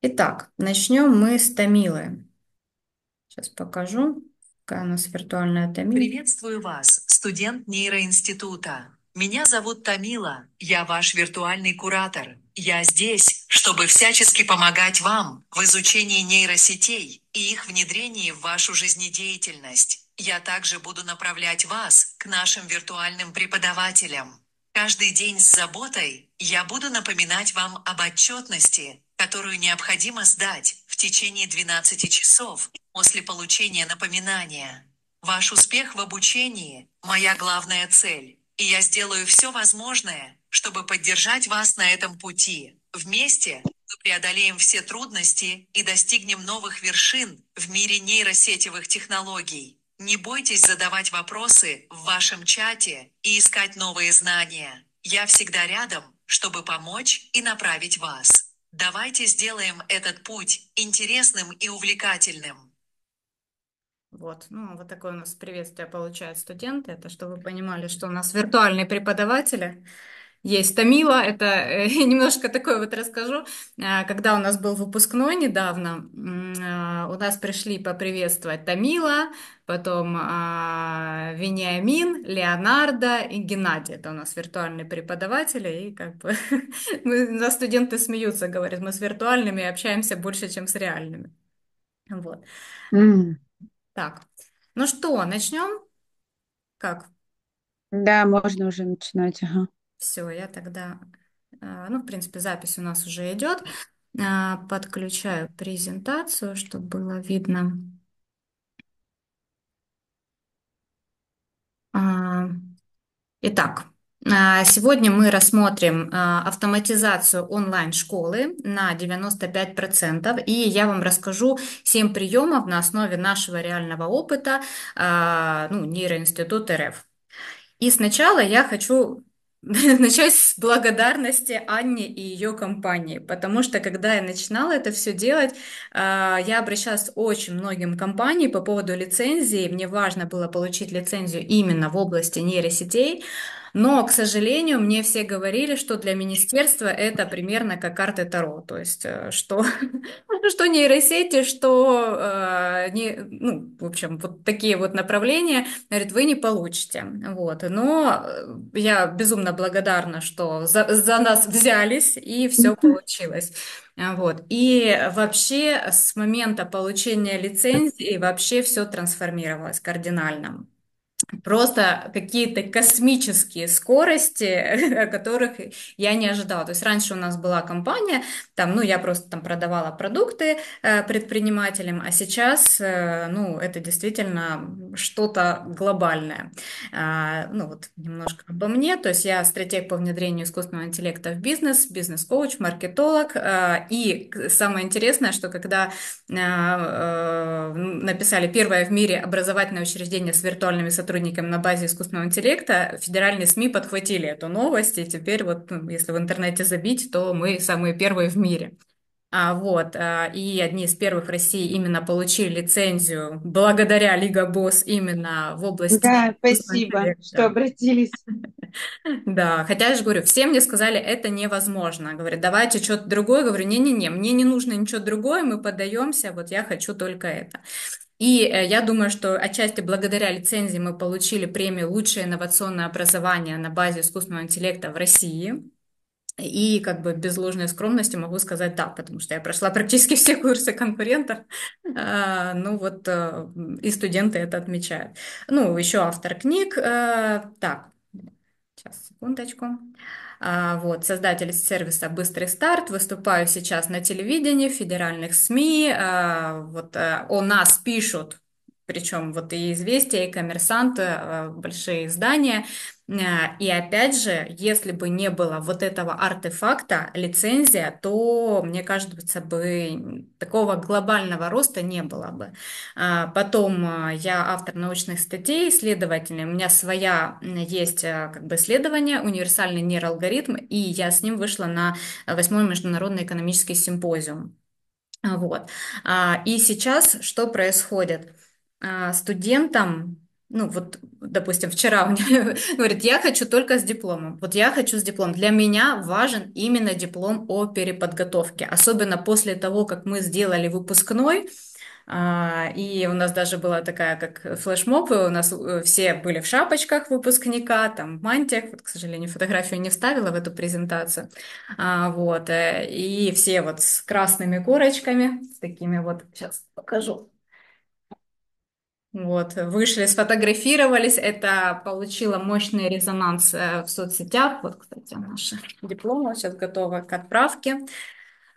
Итак, начнем мы с Тамилы. Сейчас покажу, какая у нас виртуальная Тамила. Приветствую вас, студент нейроинститута. Меня зовут Тамила. я ваш виртуальный куратор. Я здесь, чтобы всячески помогать вам в изучении нейросетей и их внедрении в вашу жизнедеятельность. Я также буду направлять вас к нашим виртуальным преподавателям. Каждый день с заботой я буду напоминать вам об отчетности которую необходимо сдать в течение 12 часов после получения напоминания. Ваш успех в обучении – моя главная цель, и я сделаю все возможное, чтобы поддержать вас на этом пути. Вместе мы преодолеем все трудности и достигнем новых вершин в мире нейросетевых технологий. Не бойтесь задавать вопросы в вашем чате и искать новые знания. Я всегда рядом, чтобы помочь и направить вас. Давайте сделаем этот путь интересным и увлекательным. Вот, ну, вот такое у нас приветствие получают студенты. Это чтобы вы понимали, что у нас виртуальные преподаватели есть томила. Это э, немножко такое вот расскажу. А, когда у нас был выпускной недавно, а, у нас пришли поприветствовать Томила, потом а, Вениамин, Леонардо и Геннадий. Это у нас виртуальные преподаватели. И как бы мы, нас студенты смеются, говорят, мы с виртуальными общаемся больше, чем с реальными. Вот. Mm. Так, ну что, начнем? Как? Да, можно уже начинать. Ага. Все, я тогда, а, ну, в принципе, запись у нас уже идет. А, подключаю презентацию, чтобы было видно. А, итак, сегодня мы рассмотрим автоматизацию онлайн-школы на 95%, и я вам расскажу 7 приемов на основе нашего реального опыта а, ну, Нейроинститут РФ. И сначала я хочу Начать с благодарности Анне и ее компании, потому что когда я начинала это все делать, а, я обращалась к очень многим компаниям по поводу лицензии. Мне важно было получить лицензию именно в области нейросетей, но, к сожалению, мне все говорили, что для министерства это примерно как карты Таро. То есть, э, что, что нейросети, что, э, не, ну, в общем, вот такие вот направления, говорит, вы не получите. Вот. Но э, я безумно благодарна, что за, за нас взялись и все получилось. Вот. И вообще с момента получения лицензии вообще все трансформировалось кардинально просто какие-то космические скорости, которых я не ожидала. То есть раньше у нас была компания, там, ну, я просто там продавала продукты э, предпринимателям, а сейчас, э, ну, это действительно что-то глобальное. Э, ну, вот немножко обо мне. То есть я стратег по внедрению искусственного интеллекта в бизнес, бизнес-коуч, маркетолог. Э, и самое интересное, что когда э, э, написали первое в мире образовательное учреждение с виртуальными сотрудниками, сотрудниками на базе искусственного интеллекта, федеральные СМИ подхватили эту новость, и теперь вот, ну, если в интернете забить, то мы самые первые в мире. А, вот, а, и одни из первых в России именно получили лицензию благодаря Лига Босс именно в области... Да, спасибо, что обратились. Да, хотя я же говорю, все мне сказали, это невозможно. Говорят, давайте что-то другое. Говорю, не-не-не, мне не нужно ничего другое, мы подаемся, вот я хочу только это. И э, я думаю, что отчасти благодаря лицензии мы получили премию «Лучшее инновационное образование на базе искусственного интеллекта в России». И как бы без ложной скромности могу сказать да, потому что я прошла практически все курсы конкурентов. А, ну вот э, и студенты это отмечают. Ну, еще автор книг. Э, так, сейчас, секундочку. Секундочку. А, вот, создатель сервиса «Быстрый старт», выступаю сейчас на телевидении, в федеральных СМИ, а, вот э, о нас пишут причем вот и «Известия», и «Коммерсант», э, большие издания. Э, и опять же, если бы не было вот этого артефакта, лицензия, то, мне кажется, бы такого глобального роста не было бы. А потом э, я автор научных статей, исследователь, у меня своя есть как бы исследование, универсальный нейроалгоритм, и я с ним вышла на восьмой международный экономический симпозиум. Вот. А, и сейчас что происходит? А, студентам, ну вот, допустим, вчера он говорит, я хочу только с дипломом. Вот я хочу с дипломом. Для меня важен именно диплом о переподготовке, особенно после того, как мы сделали выпускной. А, и у нас даже была такая, как флешмоб, у нас э, все были в шапочках выпускника, там в мантиях, вот, к сожалению, фотографию не вставила в эту презентацию, а, вот, э, и все вот с красными корочками, с такими вот, сейчас покажу, вот, вышли, сфотографировались, это получило мощный резонанс э, в соцсетях. Вот, кстати, наши дипломы сейчас готовы к отправке.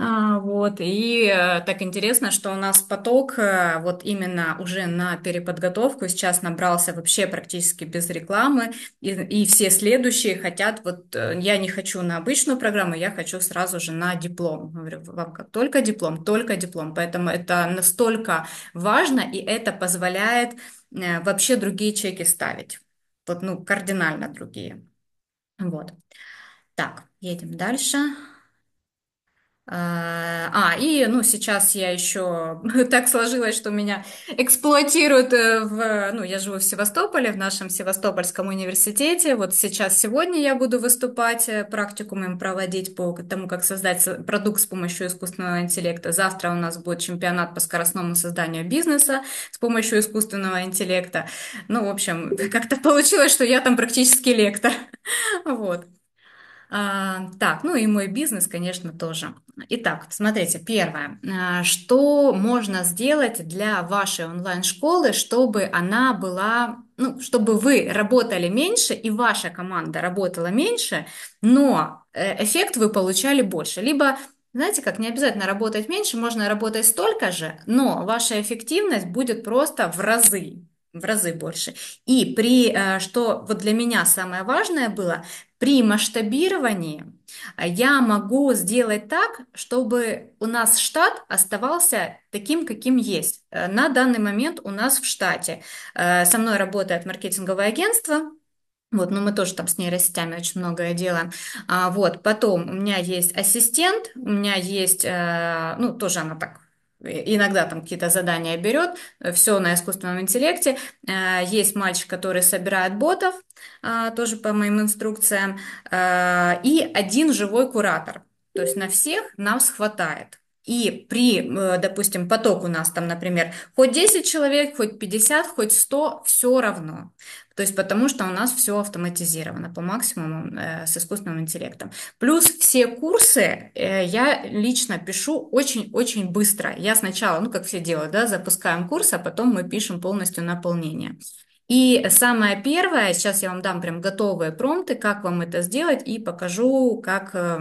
А, вот, и э, так интересно, что у нас поток э, вот именно уже на переподготовку сейчас набрался вообще практически без рекламы, и, и все следующие хотят, вот э, я не хочу на обычную программу, я хочу сразу же на диплом. Говорю, вам как только диплом, только диплом. Поэтому это настолько важно, и это позволяет вообще другие чеки ставить. Вот, ну, кардинально другие. Вот. Так, едем дальше. А, а, и, ну, сейчас я еще так сложилось, что меня эксплуатируют э, в... Ну, я живу в Севастополе, в нашем Севастопольском университете. Вот сейчас, сегодня я буду выступать, э, практикум им проводить по тому, как создать продукт с помощью искусственного интеллекта. Завтра у нас будет чемпионат по скоростному созданию бизнеса с помощью искусственного интеллекта. Ну, в общем, как-то получилось, что я там практически лектор. Вот. А, так, ну и мой бизнес, конечно, тоже. Итак, смотрите, первое, а, что можно сделать для вашей онлайн-школы, чтобы она была, ну, чтобы вы работали меньше и ваша команда работала меньше, но э, эффект вы получали больше. Либо знаете, как не обязательно работать меньше, можно работать столько же, но ваша эффективность будет просто в разы в разы больше. И при, э, что вот для меня самое важное было, при масштабировании а, я могу сделать так, чтобы у нас штат оставался таким, каким есть. Э, на данный момент у нас в штате э, со мной работает маркетинговое агентство, вот, но ну мы тоже там с нейросетями очень многое делаем. А, вот, потом у меня есть ассистент, у меня есть, э, ну, тоже она так иногда там какие-то задания берет, все на искусственном интеллекте. Э, есть мальчик, который собирает ботов, э, тоже по моим инструкциям, э, и один живой куратор. То есть на всех нам схватает И при, допустим, поток у нас там, например, хоть 10 человек, хоть 50, хоть 100, все равно. То есть потому что у нас все автоматизировано по максимуму э, с искусственным интеллектом. Плюс все курсы э, я лично пишу очень-очень быстро. Я сначала, ну как все делают, да, запускаем курс, а потом мы пишем полностью наполнение. И самое первое, сейчас я вам дам прям готовые промты, как вам это сделать, и покажу, как... Э,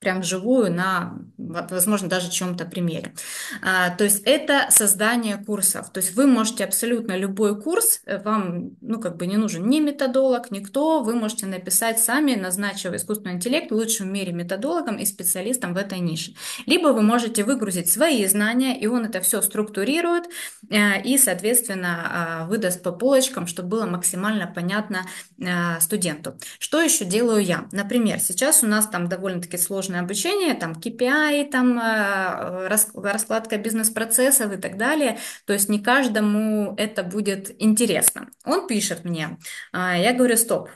прям живую на, возможно, даже чем-то примере. А, то есть это создание курсов. То есть вы можете абсолютно любой курс, э, вам, ну, как бы не нужен ни методолог, никто, вы можете написать сами, назначив искусственный интеллект лучшим в мире методологом и специалистом в этой нише. Либо вы можете выгрузить свои знания, и он это все структурирует э, и, соответственно, а, выдаст по полочкам, чтобы было максимально понятно э, студенту. Что еще делаю я? Например, сейчас у нас там довольно-таки сложно сложное обучение, там KPI, там э, раскладка бизнес-процессов и так далее. То есть не каждому это будет интересно. Он пишет мне, а, я говорю, стоп,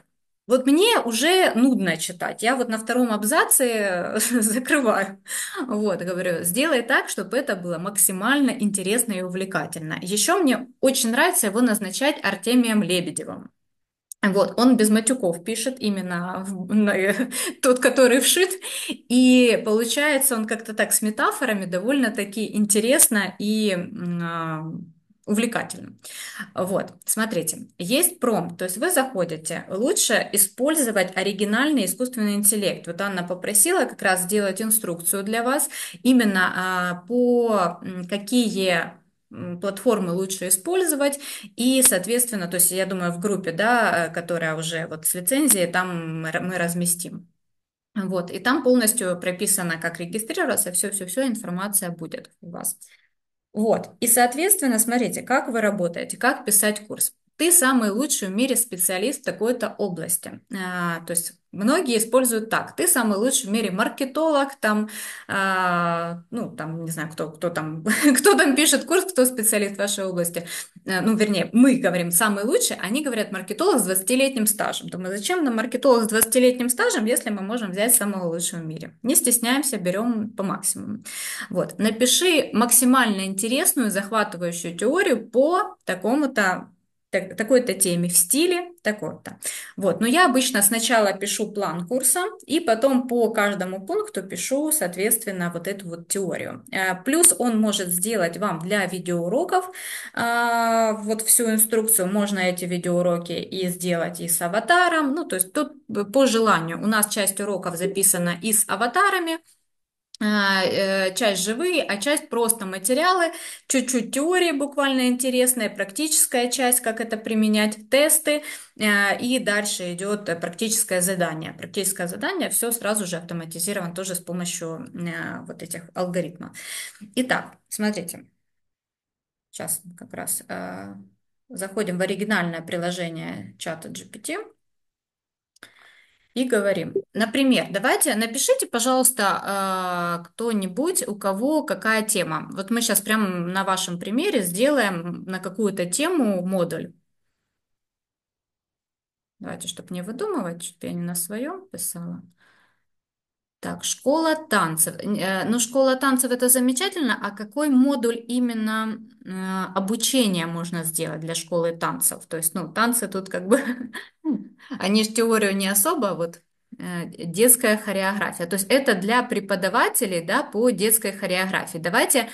вот мне уже нудно читать. Я вот на втором абзаце закрываю. Вот, говорю, сделай так, чтобы это было максимально интересно и увлекательно. Еще мне очень нравится его назначать Артемием Лебедевым. Вот, он без матюков пишет именно тот, который вшит. И получается, он как-то так с метафорами довольно-таки интересно и а, увлекательно. Вот, смотрите, есть промпт, то есть вы заходите, лучше использовать оригинальный искусственный интеллект. Вот Анна попросила как раз сделать инструкцию для вас именно а, по какие платформы лучше использовать, и, соответственно, то есть я думаю, в группе, да, э, которая уже вот с лицензией, там мы разместим. Вот, и там полностью прописано, как регистрироваться, все-все-все, информация будет у вас. Вот, и, соответственно, смотрите, как вы работаете, как писать курс ты самый лучший в мире специалист в такой-то области. А, то есть многие используют так. Ты самый лучший в мире маркетолог, там, а, ну, там, не знаю, кто, кто там, кто там пишет курс, кто специалист в вашей области. А, ну, вернее, мы говорим самый лучший, они говорят маркетолог с 20-летним стажем. Думаю, зачем нам маркетолог с 20-летним стажем, если мы можем взять самого лучшего в мире? Не стесняемся, берем по максимуму. Вот. Напиши максимально интересную, захватывающую теорию по такому-то такой-то теме, в стиле такой-то. Вот. Но я обычно сначала пишу план курса, и потом по каждому пункту пишу, соответственно, вот эту вот теорию. Э, плюс он может сделать вам для видеоуроков э, вот всю инструкцию. Можно эти видеоуроки и сделать и с аватаром. Ну, то есть тут э, по желанию. У нас часть уроков записана и с аватарами, а, э, часть живые, а часть просто материалы, чуть-чуть теории буквально интересная, практическая часть, как это применять, тесты, э, и дальше идет практическое задание. Практическое задание все сразу же автоматизировано тоже с помощью э, вот этих алгоритмов. Итак, смотрите, сейчас как раз заходим в оригинальное приложение чата GPT и говорим. Например, давайте напишите, пожалуйста, а, кто-нибудь, у кого какая тема. Вот мы сейчас прямо на вашем примере сделаем на какую-то тему модуль. Давайте, чтобы не выдумывать, чтобы я не на своем писала. Так, школа танцев. Э, ну, школа танцев это замечательно, а какой модуль именно э, обучения можно сделать для школы танцев? То есть, ну, танцы тут как бы, хм, они же теорию не особо, а вот э, детская хореография. То есть это для преподавателей, да, по детской хореографии. Давайте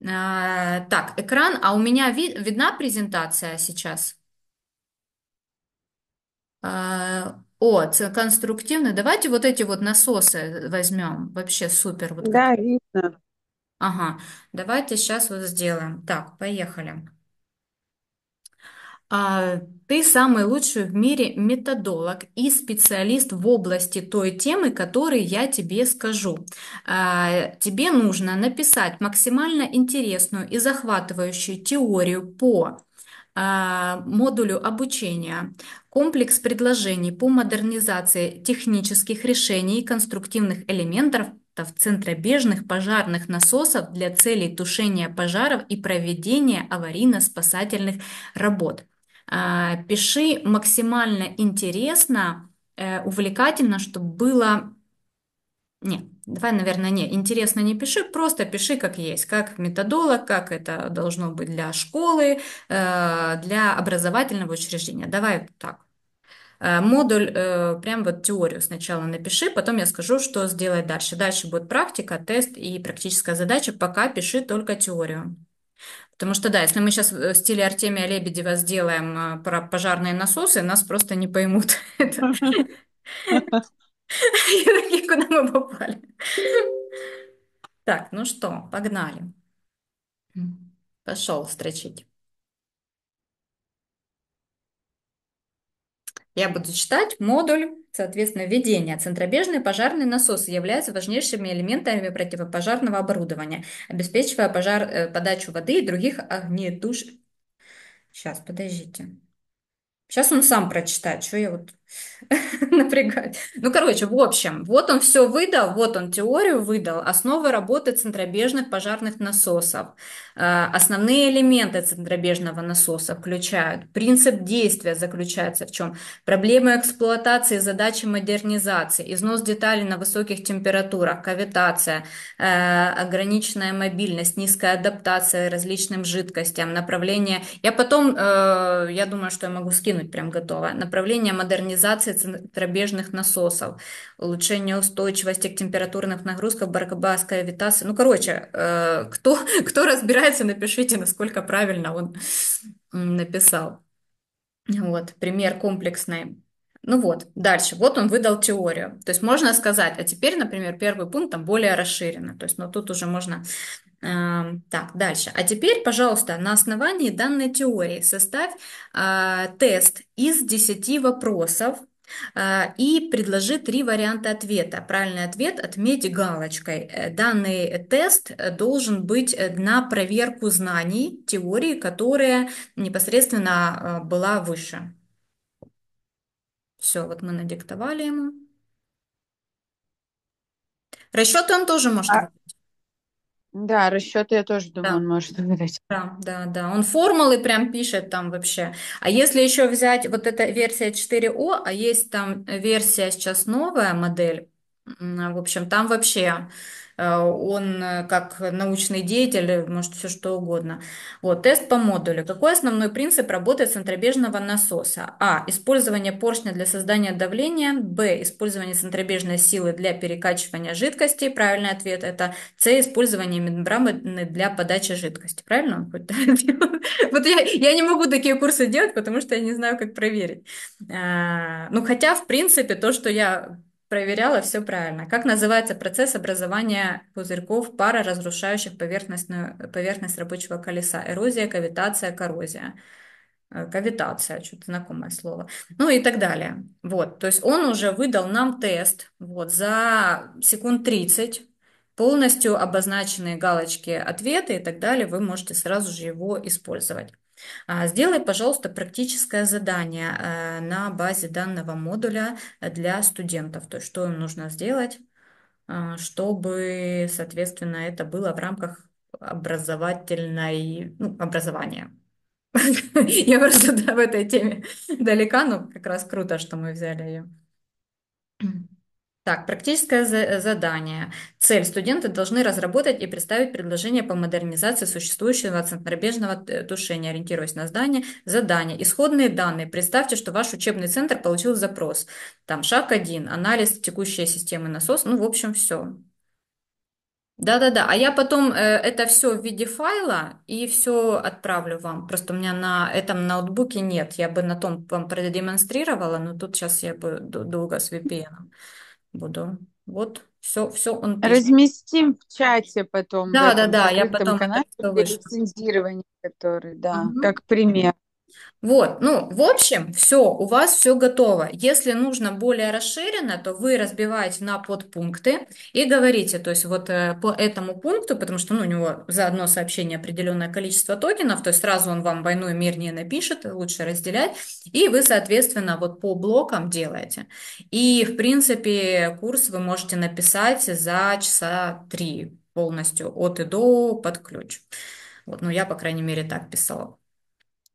так, экран, а у меня видна презентация сейчас? О, э, конструктивно. Давайте вот эти вот насосы э, возьмем. Вообще супер. Вот Да, какие. видно. Ага, давайте сейчас вот сделаем. Так, поехали. А, Ты самый лучший в мире методолог и специалист в области той темы, которую я тебе скажу. А, Тебе нужно написать максимально интересную и захватывающую теорию по а, модулю обучения комплекс предложений по модернизации технических решений и конструктивных элементов центробежных пожарных насосов для целей тушения пожаров и проведения аварийно-спасательных работ. А, пиши максимально интересно, э, увлекательно, чтобы было... Нет, Давай, наверное, не, интересно не пиши, просто пиши как есть, как методолог, как это должно быть для школы, э, для образовательного учреждения. Давай так. Э, модуль, э, прям вот теорию сначала напиши, потом я скажу, что сделать дальше. Дальше будет практика, тест и практическая задача. Пока пиши только теорию. Потому что, да, если мы сейчас в стиле Артемия Лебедева сделаем про пожарные насосы, нас просто не поймут. И такие, куда мы попали? Так, ну что, погнали. Пошел строчить. Я буду читать модуль, соответственно, введение. Центробежные пожарные насосы являются важнейшими элементами противопожарного оборудования, обеспечивая пожар, э, подачу воды и других огнетуш... Сейчас, подождите. Сейчас он сам прочитает, что я вот напрягать. Ну, короче, в общем, вот он все выдал, вот он теорию выдал, основы работы центробежных пожарных насосов. Э, основные элементы центробежного насоса включают, принцип действия заключается в чем? Проблемы эксплуатации, задачи модернизации, износ деталей на высоких температурах, кавитация, э, ограниченная мобильность, низкая адаптация различным жидкостям, направление. Я потом, э, я думаю, что я могу скинуть прям готово. Направление модернизации централизации центробежных насосов, улучшение устойчивости к температурным нагрузкам борьба с Ну, короче, э, кто, кто разбирается, напишите, насколько правильно он написал. Вот, пример комплексной ну вот, дальше. Вот он выдал теорию. То есть можно сказать, а теперь, например, первый пункт там более расширенно. То есть, но ну, тут уже можно... Э, так, дальше. А теперь, пожалуйста, на основании данной теории составь э, тест из 10 вопросов э, и предложи три варианта ответа. Правильный ответ отметь галочкой. Э, данный тест э, должен быть э, на проверку знаний теории, которая непосредственно была выше. Все, вот мы надиктовали ему. Расчеты он тоже может а выдать. Да, расчеты я тоже думаю, да. он может выдать. Да, да, да. Он формулы прям пишет там вообще. А если еще взять вот эта версия 4О, а есть там версия сейчас новая модель, в общем, там вообще Э, он э, как научный деятель э, может все что угодно. Вот, тест по модулю. Какой основной принцип работы центробежного насоса? А. Использование поршня для создания давления. Б. Использование центробежной силы для перекачивания жидкости. Правильный ответ это С. Использование мембраны для подачи жидкости. Правильно Вот я, я не могу такие курсы делать, потому что я не знаю, как проверить. Ну, хотя, в принципе, то, что я проверяла все правильно. Как называется процесс образования пузырьков пара, разрушающих поверхностную, поверхность рабочего колеса? Эрозия, кавитация, коррозия. Э, кавитация, что-то знакомое слово. Ну и так далее. Вот, то есть он уже выдал нам тест вот, за секунд 30. Полностью обозначенные галочки ответы и так далее, вы можете сразу же его использовать. А, сделай, пожалуйста, практическое задание э, на базе данного модуля для студентов, то есть что им нужно сделать, а, чтобы, соответственно, это было в рамках образовательной, ну, образования. Я просто в этой теме далека, но как раз круто, что мы взяли ее. Так, практическое э, задание. Цель. Студенты должны разработать и представить предложение по модернизации существующего центробежного т- э, тушения, ориентируясь на здание. Задание. Исходные данные. Представьте, что ваш учебный центр получил запрос. Там шаг один: анализ текущей системы насос. Ну, в общем, все. Да-да-да, а я потом э, это все в виде файла и все отправлю вам. Просто у меня на этом ноутбуке нет. Я бы на том вам продемонстрировала, но тут сейчас я бы долго с VPN буду. Вот все, все он пишет. Разместим в чате потом. Да, да, да, я потом канале, который, да, угу. как пример. Вот, ну, в общем, все, у вас все готово. Если нужно более расширенно, то вы разбиваете на подпункты и говорите, то есть вот э, по этому пункту, потому что ну, у него за одно сообщение определенное количество токенов, то есть сразу он вам войну и мир не напишет, лучше разделять, и вы, соответственно, вот по блокам делаете. И, в принципе, курс вы можете написать за часа три полностью от и до под ключ. Вот, ну, я, по крайней мере, так писала.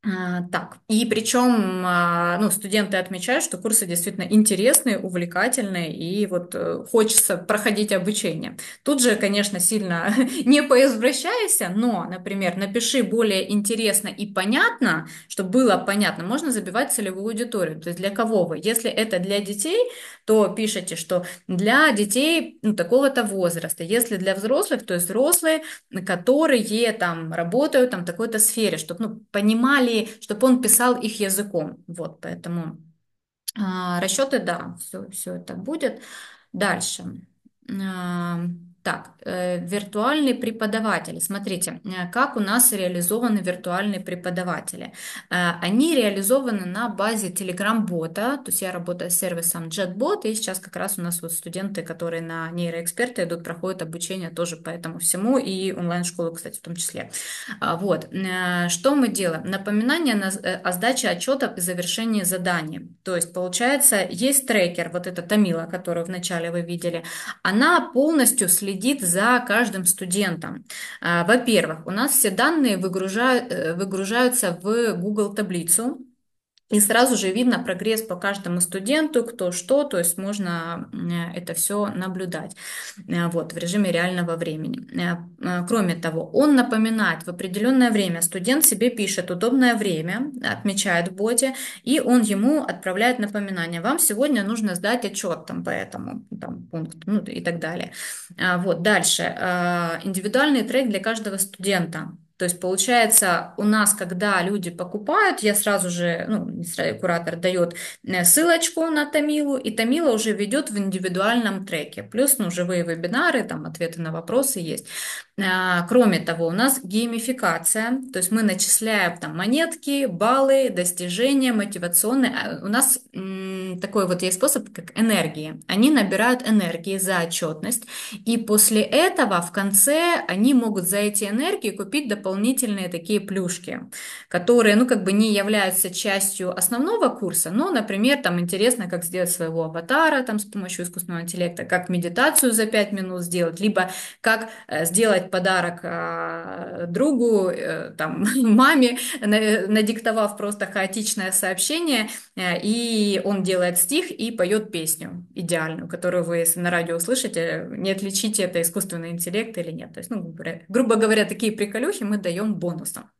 А, так, и причем а, ну, студенты отмечают, что курсы действительно интересные, увлекательные, и вот э, хочется проходить обучение. Тут же, конечно, сильно не поизвращайся, но, например, напиши более интересно и понятно, чтобы было понятно, можно забивать целевую аудиторию, то есть для кого вы. Если это для детей, то пишите, что для детей ну, такого-то возраста, если для взрослых, то есть взрослые, которые там работают там, в такой-то сфере, чтобы ну, понимали, Италии, чтобы он писал их языком. Вот, поэтому а, расчеты, да, все, все это будет. Дальше. А, так, э, виртуальный преподаватель. Смотрите, э, как у нас реализованы виртуальные преподаватели. Э, они реализованы на базе Telegram-бота, то есть я работаю с сервисом JetBot, и сейчас как раз у нас вот студенты, которые на нейроэксперты идут, проходят обучение тоже по этому всему, и онлайн-школу, кстати, в том числе. А, вот, что мы делаем? Напоминание о сдаче отчетов и завершении заданий. То есть, получается, есть трекер, вот эта Тамила, которую вначале вы видели, она полностью следит следит за каждым студентом. А, во-первых, у нас все данные э, выгружаются в Google таблицу. И сразу же видно прогресс по каждому студенту, кто что, то есть можно это все наблюдать э, вот, в режиме реального времени. Э, э, кроме того, он напоминает в определенное время, студент себе пишет удобное время, отмечает в боте, и он ему отправляет напоминание, вам сегодня нужно сдать отчет там, по этому там, пункту ну, и так далее. Вот, дальше, индивидуальный трек для каждого студента то есть получается, у нас, когда люди покупают, я сразу же, ну, куратор дает э, ссылочку на Тамилу и Тамила уже ведет в индивидуальном треке. Плюс, ну, живые вебинары, там ответы на вопросы есть. А, кроме того, у нас геймификация, то есть мы начисляем там монетки, баллы, достижения, мотивационные. А, у нас такой вот есть способ, как энергии. Они набирают энергии за отчетность, и после этого в конце они могут за эти энергии купить дополнительные дополнительные такие плюшки, которые, ну, как бы не являются частью основного курса, но, например, там интересно, как сделать своего аватара там с помощью искусственного интеллекта, как медитацию за 5 минут сделать, либо как э, сделать подарок а, другу, э, там, маме, надиктовав просто хаотичное сообщение, э, и он делает стих и поет песню идеальную, которую вы, если на радио услышите, не отличите, это искусственный интеллект или нет. То есть, ну, грубо говоря, такие приколюхи мы даем бонусом.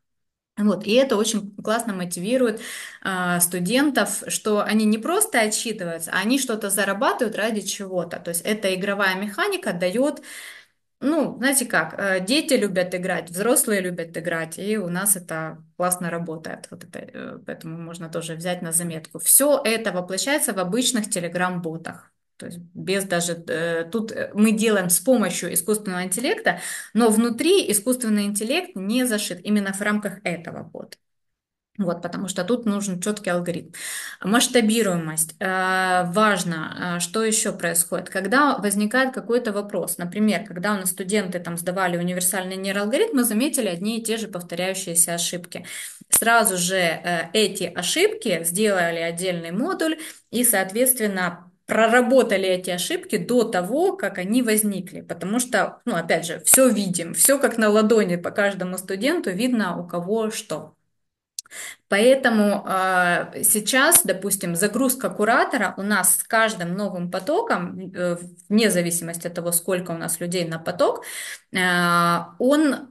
Вот, и это очень классно мотивирует э, студентов, что они не просто отчитываются, а они что-то зарабатывают ради чего-то. То есть эта игровая механика дает, ну, знаете как, э, дети любят играть, взрослые любят играть, и у нас это классно работает. Вот это, э, поэтому можно тоже взять на заметку. Все это воплощается в обычных телеграм-ботах. То есть без даже... Э, тут э, мы делаем с помощью искусственного интеллекта, но внутри искусственный интеллект не зашит именно в рамках этого бота. Вот, потому что тут нужен четкий алгоритм. Масштабируемость. Э, важно, что еще происходит. Когда возникает какой-то вопрос, например, когда у нас студенты там сдавали универсальный нейроалгоритм, мы заметили одни и те же повторяющиеся ошибки. Сразу же эти ошибки сделали отдельный модуль и, соответственно, проработали эти ошибки до того, как они возникли. Потому что, ну, опять же, все видим, все как на ладони по каждому студенту видно, у кого что. Поэтому э, сейчас, допустим, загрузка куратора у нас с каждым новым потоком, э, вне зависимости от того, сколько у нас людей на поток, э, он,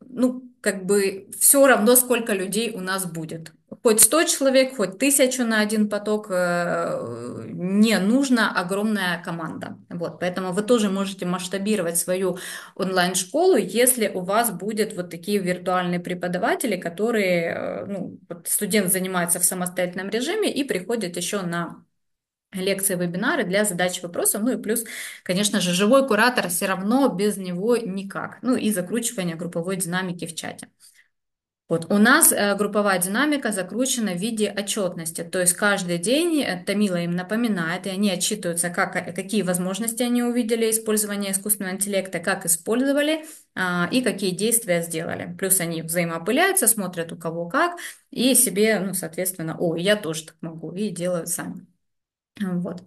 ну, как бы все равно, сколько людей у нас будет хоть 100 человек, хоть 1000 на один поток, э, не нужна огромная команда. Вот, поэтому вы тоже можете масштабировать свою онлайн-школу, если у вас будет вот такие виртуальные преподаватели, которые, э, ну, вот студент занимается в самостоятельном режиме и приходит еще на лекции, вебинары для задач вопросов. Ну и плюс, конечно же, живой куратор все равно без него никак. Ну и закручивание групповой динамики в чате. Вот. У нас э, групповая динамика закручена в виде отчетности, то есть каждый день э, Тамила им напоминает, и они отчитываются, как, э, какие возможности они увидели использования искусственного интеллекта, как использовали а, и какие действия сделали. Плюс они взаимоопыляются, смотрят у кого как, и себе, ну, соответственно, о, я тоже так могу, и делают сами. Вот.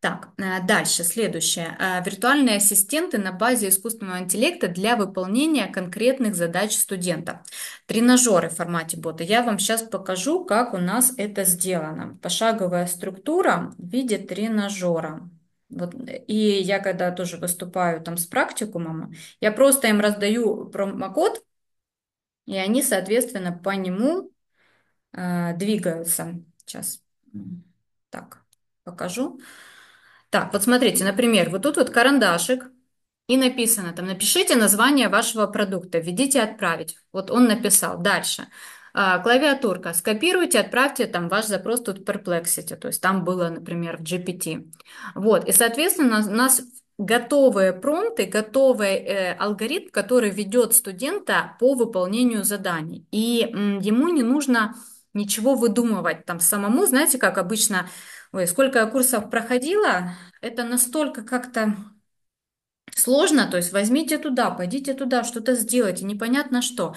Так, э, дальше, следующее. Э, виртуальные ассистенты на базе искусственного интеллекта для выполнения конкретных задач студента. Тренажеры в формате бота. Я вам сейчас покажу, как у нас это сделано. Пошаговая структура в виде тренажера. Вот. И я когда тоже выступаю там с практикумом, я просто им раздаю промокод, и они, соответственно, по нему э, двигаются. Сейчас так покажу. Так, вот смотрите, например, вот тут вот карандашик, и написано там, напишите название вашего продукта, введите «Отправить». Вот он написал. Дальше. А, клавиатурка. Скопируйте, отправьте там ваш запрос тут Perplexity. То есть там было, например, в GPT. Вот. И, соответственно, у нас готовые промпты, готовый э, алгоритм, который ведет студента по выполнению заданий. И м, ему не нужно ничего выдумывать там самому. Знаете, как обычно ой, сколько я курсов проходила, это настолько как-то сложно, то есть возьмите туда, пойдите туда, что-то сделайте, непонятно что.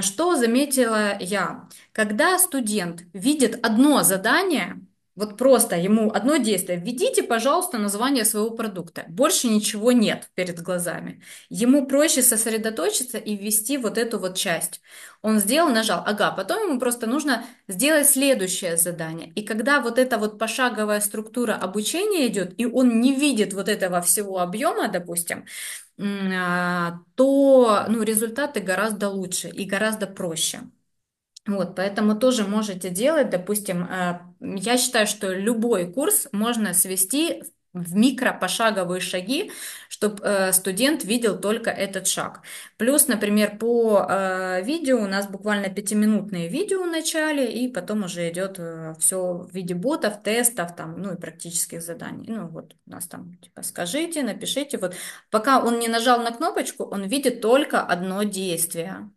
Что заметила я? Когда студент видит одно задание, вот просто ему одно действие. Введите, пожалуйста, название своего продукта. Больше ничего нет перед глазами. Ему проще сосредоточиться и ввести вот эту вот часть. Он сделал, нажал, ага, потом ему просто нужно сделать следующее задание. И когда вот эта вот пошаговая структура обучения идет, и он не видит вот этого всего объема, допустим, а, то ну, результаты гораздо лучше и гораздо проще. Вот, поэтому тоже можете делать, допустим, э, я считаю, что любой курс можно свести в микропошаговые шаги, чтобы э, студент видел только этот шаг. Плюс, например, по э, видео у нас буквально пятиминутные видео в начале, и потом уже идет все в виде ботов, тестов, там, ну и практических заданий. Ну вот у нас там типа скажите, напишите. Вот пока он не нажал на кнопочку, он видит только одно действие.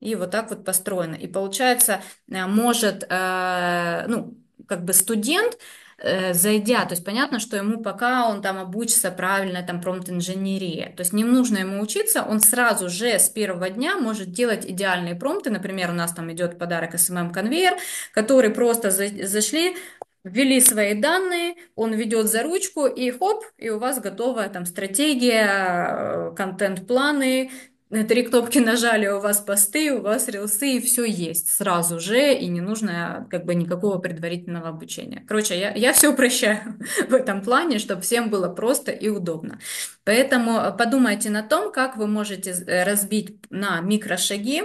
И вот так вот построено. И получается, э, может, э, ну, как бы студент, э, зайдя, то есть понятно, что ему пока он там обучится правильно, там промпт-инженерия, то есть не нужно ему учиться, он сразу же с первого дня может делать идеальные промпты, например, у нас там идет подарок SMM-конвейер, эм который просто за, зашли, ввели свои данные, он ведет за ручку и хоп, и у вас готовая там стратегия, контент-планы, Э, три кнопки нажали, у вас посты, у вас рилсы, и все есть сразу же, и не нужно э, как бы никакого предварительного обучения. Короче, я, я все упрощаю в этом плане, чтобы всем было просто и удобно. Поэтому э, подумайте на том, как вы можете разбить на микрошаги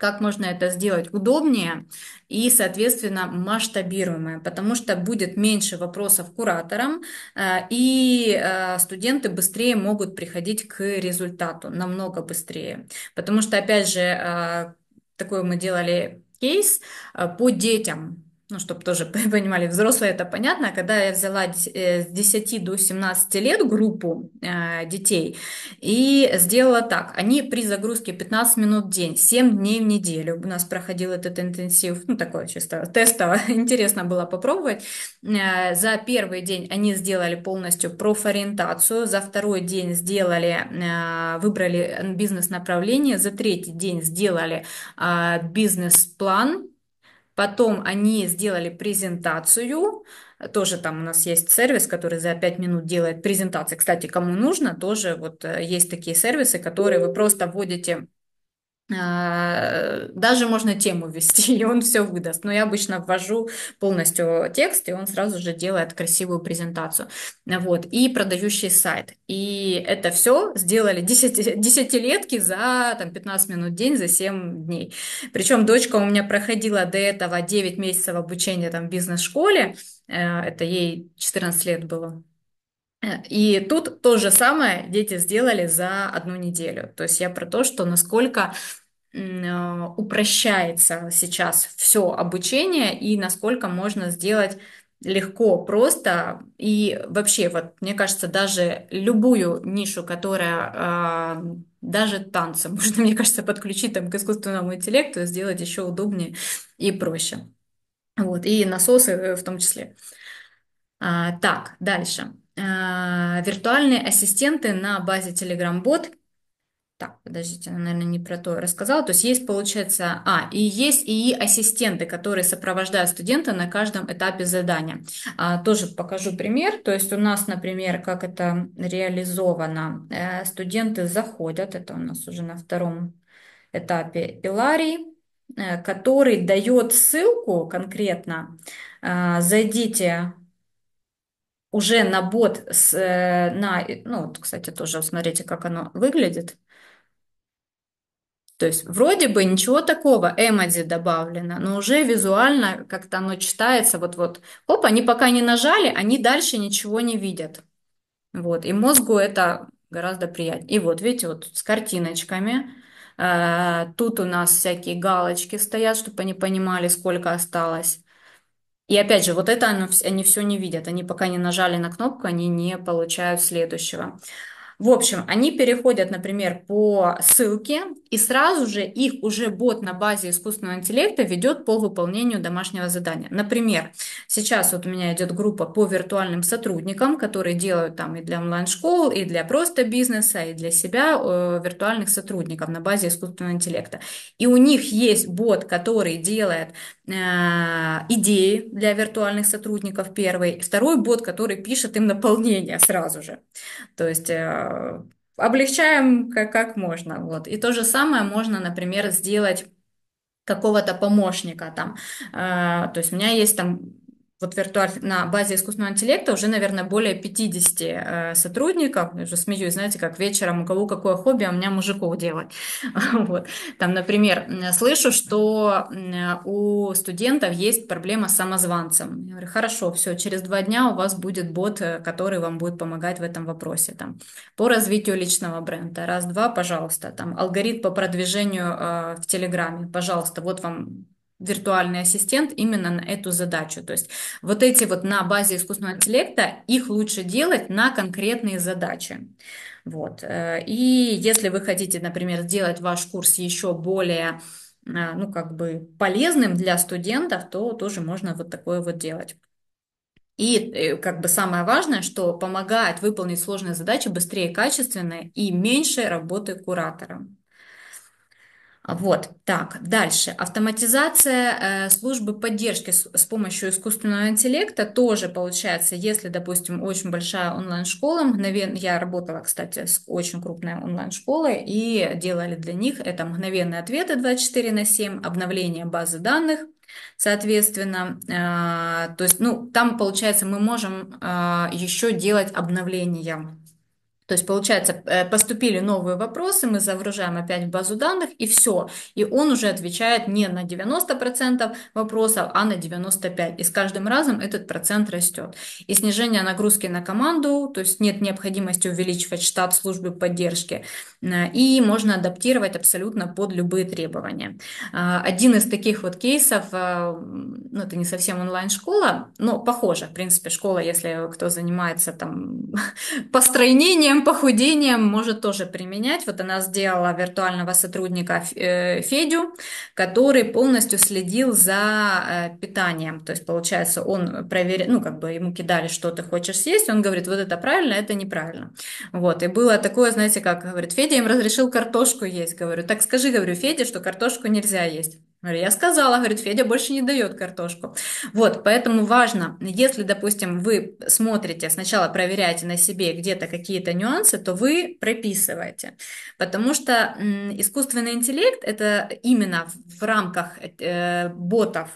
как можно это сделать удобнее и, соответственно, масштабируемое, потому что будет меньше вопросов кураторам, э, и э, студенты быстрее могут приходить к результату, намного быстрее. Потому что, опять же, э, такое мы делали кейс по детям, ну, чтобы тоже понимали, взрослые это понятно, а когда я взяла э, с 10 до 17 лет группу э, детей и сделала так, они при загрузке 15 минут в день, 7 дней в неделю, у нас проходил этот интенсив, ну, такое чисто тестово, интересно было попробовать, э, за первый день они сделали полностью профориентацию, за второй день сделали, э, выбрали бизнес-направление, за третий день сделали э, бизнес-план, Потом они сделали презентацию. Тоже там у нас есть сервис, который за 5 минут делает презентацию. Кстати, кому нужно, тоже вот э, есть такие сервисы, которые вы просто вводите а, даже можно тему ввести, и он все выдаст. Но я обычно ввожу полностью текст, и он сразу же делает красивую презентацию. Вот. И продающий сайт. И это все сделали десятилетки за там, 15 минут в день, за 7 дней. Причем дочка у меня проходила до этого 9 месяцев обучения там, в бизнес-школе. Э, это ей 14 лет было. Э, и тут то же самое дети сделали за одну неделю. То есть я про то, что насколько Э, упрощается сейчас все обучение и насколько можно сделать легко, просто и вообще, вот мне кажется, даже любую нишу, которая э, даже танцы, можно, мне кажется, подключить там к искусственному интеллекту, сделать еще удобнее и проще. Вот, и насосы э, в том числе. А, так, дальше. А, виртуальные ассистенты на базе Telegram-бот – так, подождите, она, наверное, не про то рассказала. То есть есть, получается, а, и есть и ассистенты, которые сопровождают студента на каждом этапе задания. А, тоже покажу пример. То есть у нас, например, как это реализовано. Э, студенты заходят, это у нас уже на втором этапе Иларии, э, который дает ссылку конкретно. Э, зайдите уже на бот, с, э, на, ну, вот, кстати, тоже смотрите, как оно выглядит. То есть вроде бы ничего такого, эмодзи добавлено, но уже визуально как-то оно читается вот-вот. Оп, они пока не нажали, они дальше ничего не видят. Вот, и мозгу это гораздо приятнее. И вот, видите, вот с картиночками. А, тут у нас всякие галочки стоят, чтобы они понимали, сколько осталось. И опять же, вот это они все не видят. Они пока не нажали на кнопку, они не получают следующего. В общем, они переходят, например, по ссылке, и сразу же их уже бот на базе искусственного интеллекта ведет по выполнению домашнего задания. Например, сейчас вот у меня идет группа по виртуальным сотрудникам, которые делают там и для онлайн-школ, и для просто бизнеса, и для себя э, виртуальных сотрудников на базе искусственного интеллекта. И у них есть бот, который делает э, идеи для виртуальных сотрудников первый, второй бот, который пишет им наполнение сразу же. То есть э, Э, облегчаем как, как можно. Вот. И то же самое можно, например, сделать какого-то помощника там. Э, то есть у меня есть там вот виртуаль, на базе искусственного интеллекта уже, наверное, более 50 э, сотрудников. Я уже смеюсь, знаете, как вечером у кого какое хобби, а у меня мужиков делать. Вот. Там, например, слышу, что у студентов есть проблема с самозванцем. Я говорю, хорошо, все, через два дня у вас будет бот, э, который вам будет помогать в этом вопросе. Там, по развитию личного бренда. Раз, два, пожалуйста. Там, алгоритм по продвижению э, в Телеграме. Пожалуйста, вот вам виртуальный ассистент именно на эту задачу. То есть вот эти вот на базе искусственного интеллекта, их лучше делать на конкретные задачи. Вот. Э, и если вы хотите, например, сделать ваш курс еще более э, ну, как бы полезным для студентов, то тоже можно вот такое вот делать. И э, как бы самое важное, что помогает выполнить сложные задачи быстрее и качественно и меньше работы куратора. Вот, так, дальше. Автоматизация э, службы поддержки с, с помощью искусственного интеллекта тоже получается, если, допустим, очень большая онлайн-школа, мгновенно, я работала, кстати, с очень крупной онлайн-школой и делали для них это мгновенные ответы 24 на 7, обновление базы данных, Соответственно, э, то есть, ну, там, получается, мы можем э, еще делать обновления то есть, получается, э, поступили новые вопросы, мы загружаем опять в базу данных, и все. И он уже отвечает не на 90% вопросов, а на 95%. И с каждым разом этот процент растет. И снижение нагрузки на команду, то есть нет необходимости увеличивать штат службы поддержки. Э, и можно адаптировать абсолютно под любые требования. Э, один из таких вот кейсов, ну, это не совсем онлайн-школа, но похоже, в принципе, школа, если кто занимается там построением, похудением может тоже применять. Вот она сделала виртуального сотрудника э, Федю, который полностью следил за э, питанием. То есть, получается, он проверил, ну, как бы ему кидали, что ты хочешь съесть, он говорит, вот это правильно, это неправильно. Вот, и было такое, знаете, как, говорит, Федя им разрешил картошку есть, говорю. Так скажи, говорю, Феде, что картошку нельзя есть. Я сказала, говорит, Федя больше не дает картошку. Вот, поэтому важно, если, допустим, вы смотрите, сначала проверяете на себе где-то какие-то нюансы, то вы прописываете. Потому что искусственный интеллект, это именно в рамках э, ботов,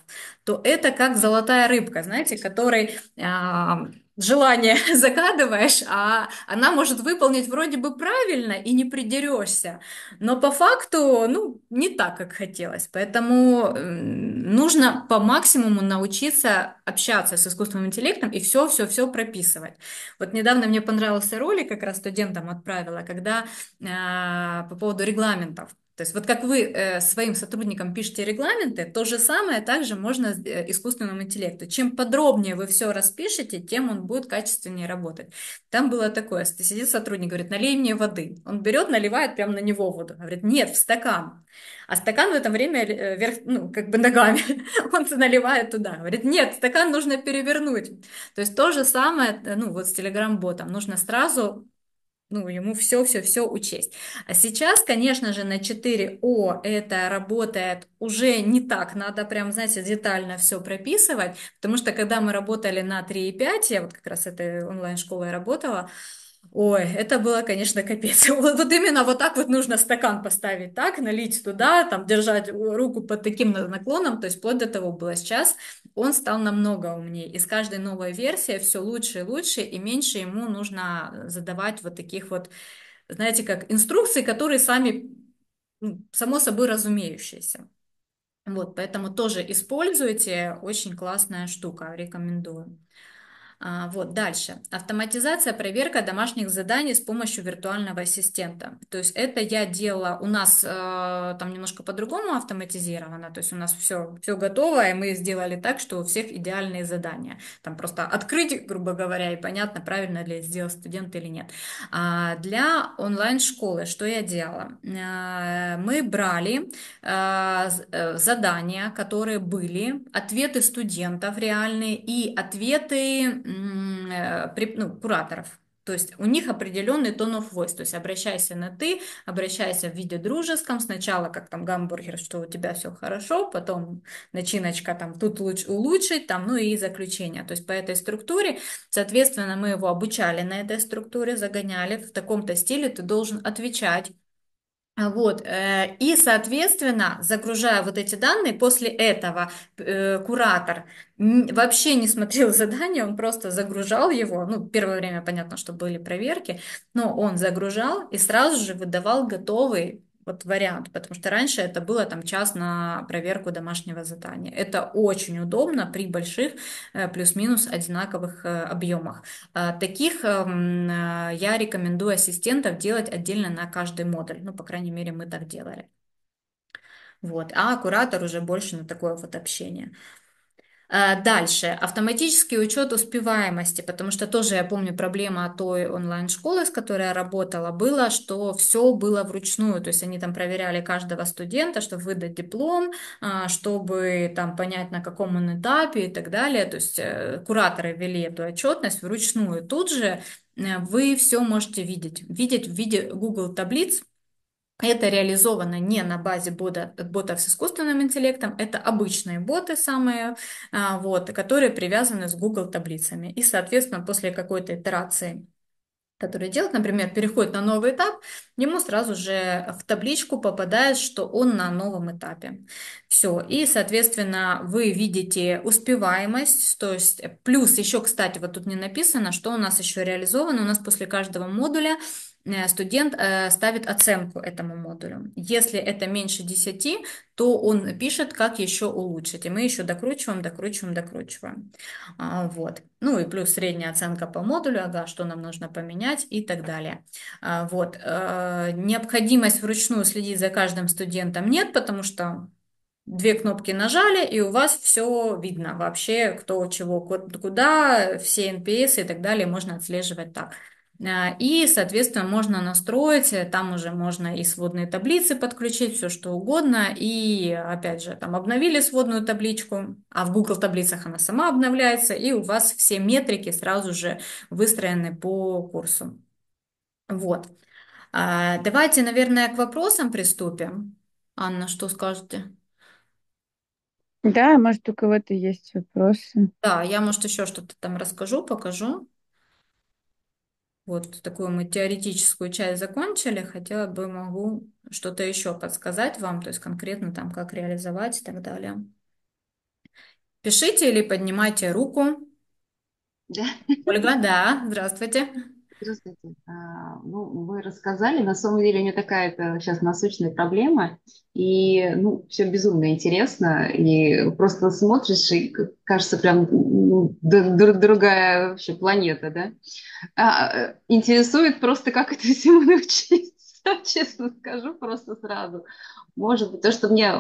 то это как золотая рыбка, знаете, который а, желание загадываешь, а она может выполнить вроде бы правильно и не придерешься, но по факту, ну, не так, как хотелось. Поэтому нужно по максимуму научиться общаться с искусственным интеллектом и все-все-все прописывать. Вот недавно мне понравился ролик, как раз студентам отправила, когда э, по поводу регламентов. То есть вот как вы э, своим сотрудникам пишете регламенты, то же самое также можно э, искусственному интеллекту. Чем подробнее вы все распишете, тем он будет качественнее работать. Там было такое, ты сидит сотрудник, говорит, налей мне воды. Он берет, наливает прямо на него воду. Говорит, нет, в стакан. А стакан в это время вверх, э, ну, как бы ногами. Он наливает туда. Говорит, нет, стакан нужно перевернуть. То есть то же самое, ну, вот с телеграм-ботом. Нужно сразу ну, ему все-все-все учесть. А сейчас, конечно же, на 4О это работает уже не так. Надо прям, знаете, детально все прописывать, потому что когда мы работали на 3.5, я вот как раз этой онлайн-школой работала, Ой, это было, конечно, капец. Вот, вот именно вот так вот нужно стакан поставить так, налить туда, там держать руку под таким наклоном, то есть вплоть до того было сейчас. Он стал намного умнее, и с каждой новой версией все лучше и лучше, и меньше ему нужно задавать вот таких вот, знаете, как инструкции, которые сами, ну, само собой разумеющиеся. Вот, поэтому тоже используйте, очень классная штука, рекомендую. А, вот, дальше. Автоматизация проверка домашних заданий с помощью виртуального ассистента. То есть это я делала, у нас э, там немножко по-другому автоматизировано, то есть у нас все, все готово, и мы сделали так, что у всех идеальные задания. Там просто открыть, грубо говоря, и понятно, правильно ли сделал студент или нет. А для онлайн-школы что я делала? Э, мы брали э, задания, которые были, ответы студентов реальные и ответы Э, ну, кураторов. То есть у них определенный тон of voice, то есть обращайся на ты, обращайся в виде дружеском, сначала как там гамбургер, что у тебя все хорошо, потом начиночка там тут лучше улучшить, там, ну и заключение. То есть по этой структуре, соответственно, мы его обучали на этой структуре, загоняли в таком-то стиле, ты должен отвечать а, вот. Э, и, соответственно, загружая вот эти данные, после этого э, куратор вообще не смотрел задание, он просто загружал его. Ну, первое время, понятно, что были проверки, но он загружал и сразу же выдавал готовый вот вариант, потому что раньше это было там час на проверку домашнего задания. Это очень удобно при больших э, плюс-минус одинаковых э, объемах. А таких эм, э, я рекомендую ассистентов делать отдельно на каждый модуль, ну, по крайней мере, мы так делали. Вот. А куратор уже больше на такое вот общение. А, дальше, автоматический учет успеваемости, потому что тоже я помню проблема той онлайн-школы, с которой я работала, было, что все было вручную, то есть они там проверяли каждого студента, чтобы выдать диплом, а, чтобы там понять, на каком он этапе и так далее, то есть э, кураторы вели эту отчетность вручную. Тут же э, вы все можете видеть, видеть в виде Google таблиц, это реализовано не на базе бота, ботов с искусственным интеллектом, это обычные боты самые, а, вот, которые привязаны с Google таблицами. И, соответственно, после какой-то итерации который делает, например, переходит на новый этап, ему сразу же в табличку попадает, что он на новом этапе. Все. И, соответственно, вы видите успеваемость, то есть плюс еще, кстати, вот тут не написано, что у нас еще реализовано, у нас после каждого модуля Э, студент э, ставит оценку этому модулю. Если это меньше 10, то он пишет, как еще улучшить. И мы еще докручиваем, докручиваем, докручиваем. А, вот. Ну и плюс средняя оценка по модулю, ага, что нам нужно поменять и так далее. А, вот. Э, необходимость вручную следить за каждым студентом нет, потому что две кнопки нажали, и у вас все видно вообще, кто чего, куда, все NPS и так далее можно отслеживать так. А, и, соответственно, можно настроить, э, там уже можно и сводные таблицы подключить, все что угодно. И, опять же, там обновили сводную табличку, а в Google таблицах она сама обновляется, и у вас все метрики сразу же выстроены по курсу. Вот. А, давайте, наверное, к вопросам приступим. Анна, что скажете? Да, может, у кого-то есть вопросы. Да, я, может, еще что-то там расскажу, покажу. Вот такую мы теоретическую часть закончили. Хотела бы, могу что-то еще подсказать вам, то есть конкретно там, как реализовать и так далее. Пишите или поднимайте руку. Да. Ольга, да, здравствуйте. Здравствуйте. А, ну, вы рассказали, на самом деле у меня такая сейчас насущная проблема, и ну, все безумно интересно, и просто смотришь, и кажется, прям ну, другая вообще планета, да. А, интересует просто, как это всему научиться, честно скажу, просто сразу. Может быть, то, что мне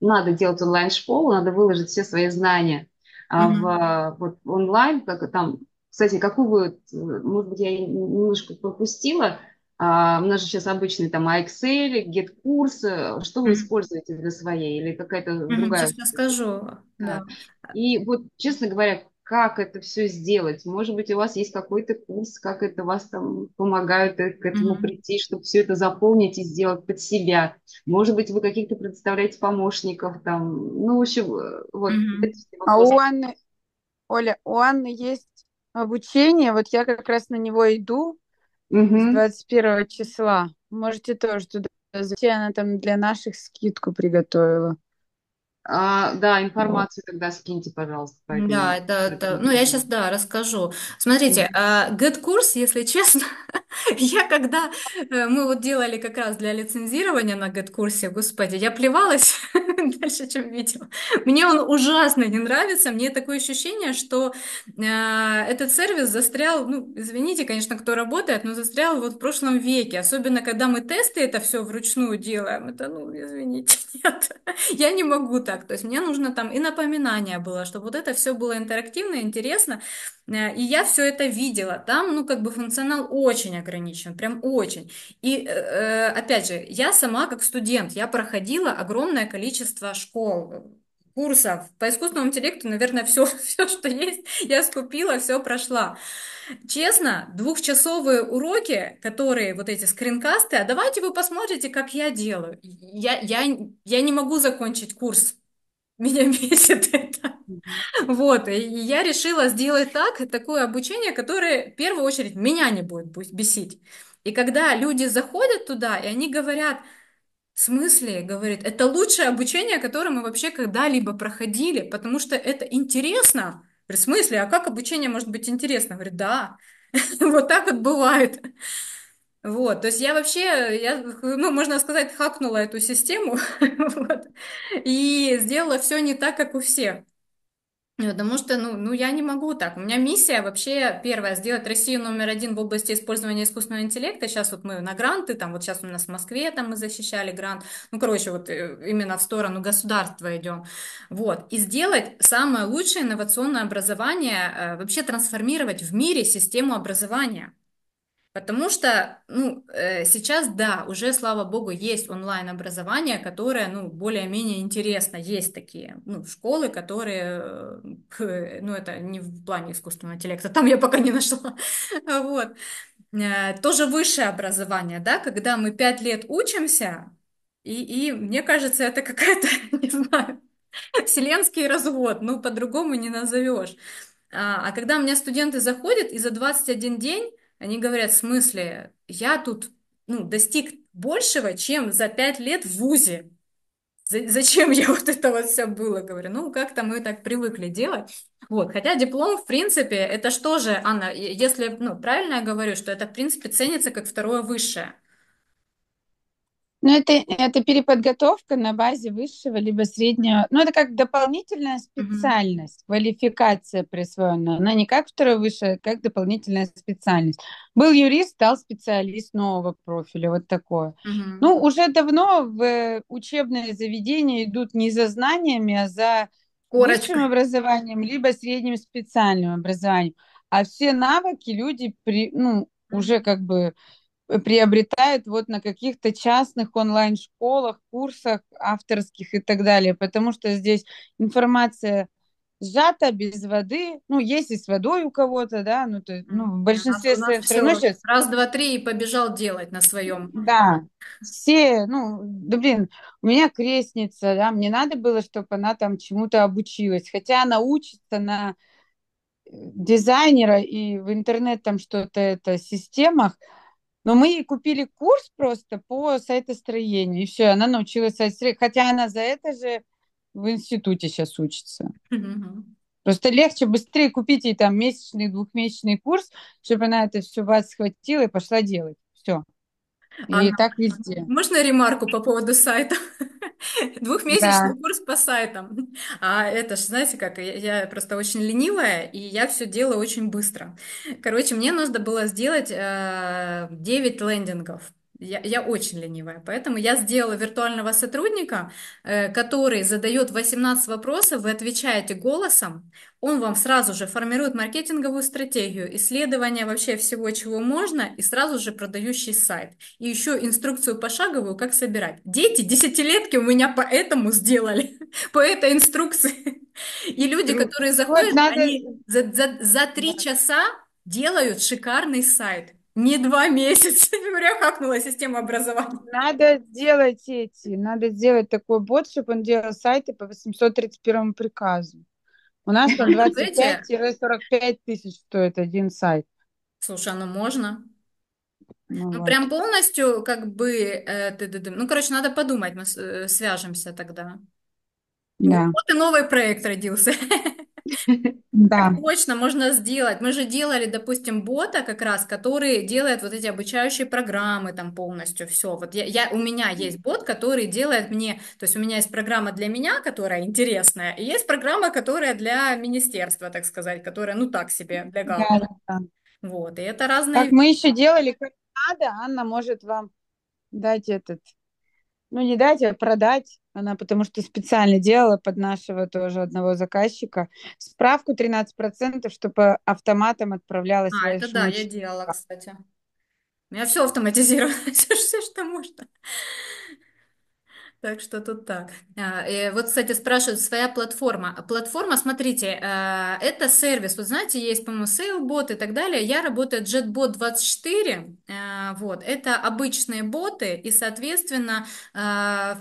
надо делать онлайн-школу, надо выложить все свои знания. А mm-hmm. в вот, онлайн, как там кстати, какую, э, может быть, я немножко пропустила, а, у нас же сейчас обычный там Excel, курс, э, Что mm -hmm. вы используете для своей или какая-то mm -hmm, другая? Сейчас расскажу. Да. И вот, честно говоря, как это все сделать? Может быть, у вас есть какой-то курс, как это вас там помогают э, к этому mm-hmm. прийти, чтобы все это заполнить и сделать под себя. Может быть, вы каких-то предоставляете помощников там. Ну, в общем, вот. Mm-hmm. А у Анны, Оля, у Анны есть обучение, вот я как раз на него иду угу. 21 числа. Можете тоже туда зайти, она там для наших скидку приготовила. А, да, информацию вот. тогда скиньте, пожалуйста. По да, да, да. Ну, я сейчас, да, расскажу. Смотрите, Good а, курс если честно, Я когда э, мы вот делали как раз для лицензирования на год курсе господи, я плевалась дальше, чем видела. Мне он ужасно не нравится. Мне такое ощущение, что э, этот сервис застрял, ну, извините, конечно, кто работает, но застрял вот в прошлом веке. Особенно, когда мы тесты это все вручную делаем. Это, ну, извините, нет. я не могу так. То есть мне нужно там и напоминание было, чтобы вот это все было интерактивно, интересно. Э, и я все это видела. Там, ну, как бы функционал очень ограничена, прям очень. И э, опять же, я сама как студент, я проходила огромное количество школ, курсов по искусственному интеллекту, наверное, все, все, что есть, я скупила, все прошла. Честно, двухчасовые уроки, которые вот эти скринкасты, а давайте вы посмотрите, как я делаю. Я, я, я не могу закончить курс, меня бесит это. Вот, и я решила сделать так, такое обучение, которое в первую очередь меня не будет бесить. И когда люди заходят туда, и они говорят, в смысле, говорит, это лучшее обучение, которое мы вообще когда-либо проходили, потому что это интересно. Говорит, в смысле, а как обучение может быть интересно? Говорит, да, вот так вот бывает. Вот, то есть я вообще, я, ну, можно сказать, хакнула эту систему вот, и сделала все не так, как у всех. Ну, потому что, ну, ну, я не могу так. У меня миссия вообще первая сделать Россию номер один в области использования искусственного интеллекта. Сейчас вот мы на гранты, там вот сейчас у нас в Москве там мы защищали грант. Ну, короче, вот э, именно в сторону государства идем. Вот. И сделать самое лучшее инновационное образование, э, вообще трансформировать в мире систему образования. Потому что, ну, э, сейчас, да, уже, слава богу, есть онлайн-образование, которое, ну, более-менее интересно. Есть такие, ну, школы, которые, э, э, ну, это не в плане искусственного интеллекта, там я пока не нашла, вот. Тоже высшее образование, да, когда мы пять лет учимся, и, и мне кажется, это какая-то, не знаю, вселенский развод, ну, по-другому не назовешь. А, а когда у меня студенты заходят, и за 21 день они говорят, в смысле, я тут ну, достиг большего, чем за пять лет в ВУЗе. Зачем я вот это вот все было, говорю, ну как-то мы так привыкли делать. Вот, хотя диплом, в принципе, это что же, Анна, если, ну, правильно я говорю, что это, в принципе, ценится как второе высшее. Ну, это, это переподготовка на базе высшего либо среднего. Ну, это как дополнительная специальность, mm-hmm. квалификация присвоена. Она не как второе высшее, а как дополнительная специальность. Был юрист, стал специалист нового профиля, вот такое. Mm-hmm. Ну, уже давно в учебные заведения идут не за знаниями, а за Корочка. высшим образованием, либо средним специальным образованием. А все навыки люди при, ну, уже как бы приобретают вот на каких-то частных онлайн-школах, курсах авторских и так далее, потому что здесь информация сжата, без воды, ну, есть и с водой у кого-то, да, ну, то, ну в большинстве а все равно сейчас... Раз, два, три и побежал делать на своем. Да, все, ну, да, блин, у меня крестница, да, мне надо было, чтобы она там чему-то обучилась, хотя она учится на э, дизайнера и в интернет там что-то это, системах, но мы ей купили курс просто по сайтостроению, и все, она научилась сайтостроить, хотя она за это же в институте сейчас учится. Mm-hmm. Просто легче быстрее купить ей там месячный, двухмесячный курс, чтобы она это все вас схватила и пошла делать. Все. И Анна, так везде. Можно ремарку по поводу сайта? Двухмесячный да. курс по сайтам. А это же, знаете, как я, я просто очень ленивая, и я все делаю очень быстро. Короче, мне нужно было сделать э, 9 лендингов. Я, я очень ленивая, поэтому я сделала виртуального сотрудника, э, который задает 18 вопросов, вы отвечаете голосом, он вам сразу же формирует маркетинговую стратегию, исследование вообще всего, чего можно, и сразу же продающий сайт. И еще инструкцию пошаговую, как собирать. Дети десятилетки у меня по этому сделали, по этой инструкции. И люди, ну, которые заходят, вот надо... они за, за, за три часа делают шикарный сайт. Не два месяца, говоря, хакнула система образования. Надо сделать эти, надо сделать такой бот, чтобы он делал сайты по 831 приказу. У нас там 25-45 тысяч стоит один сайт. Слушай, а ну можно. Ну, ну прям полностью как бы... Э, ты, ты, ты, ну, короче, надо подумать, мы э, свяжемся тогда. Да. Вот и новый проект родился. Да. Так точно можно сделать. Мы же делали, допустим, бота как раз, который делает вот эти обучающие программы там полностью все. Вот я, я, у меня есть бот, который делает мне, то есть у меня есть программа для меня, которая интересная, и есть программа, которая для министерства, так сказать, которая, ну так себе, для галки. Да, да. Вот, и это разные... Так, мы еще делали, как надо, Анна может вам дать этот ну, не дать, а продать. Она потому что специально делала под нашего тоже одного заказчика справку 13%, чтобы автоматом отправлялась. А, это да, я делала, кстати. У меня все автоматизировано, все, что можно. Так что тут так. А, э, вот, кстати, спрашивают, своя платформа. Платформа, смотрите, а, это сервис. Вот знаете, есть, по-моему, сейлбот и так далее. Я работаю JetBot 24. А, вот, это обычные боты, и, соответственно,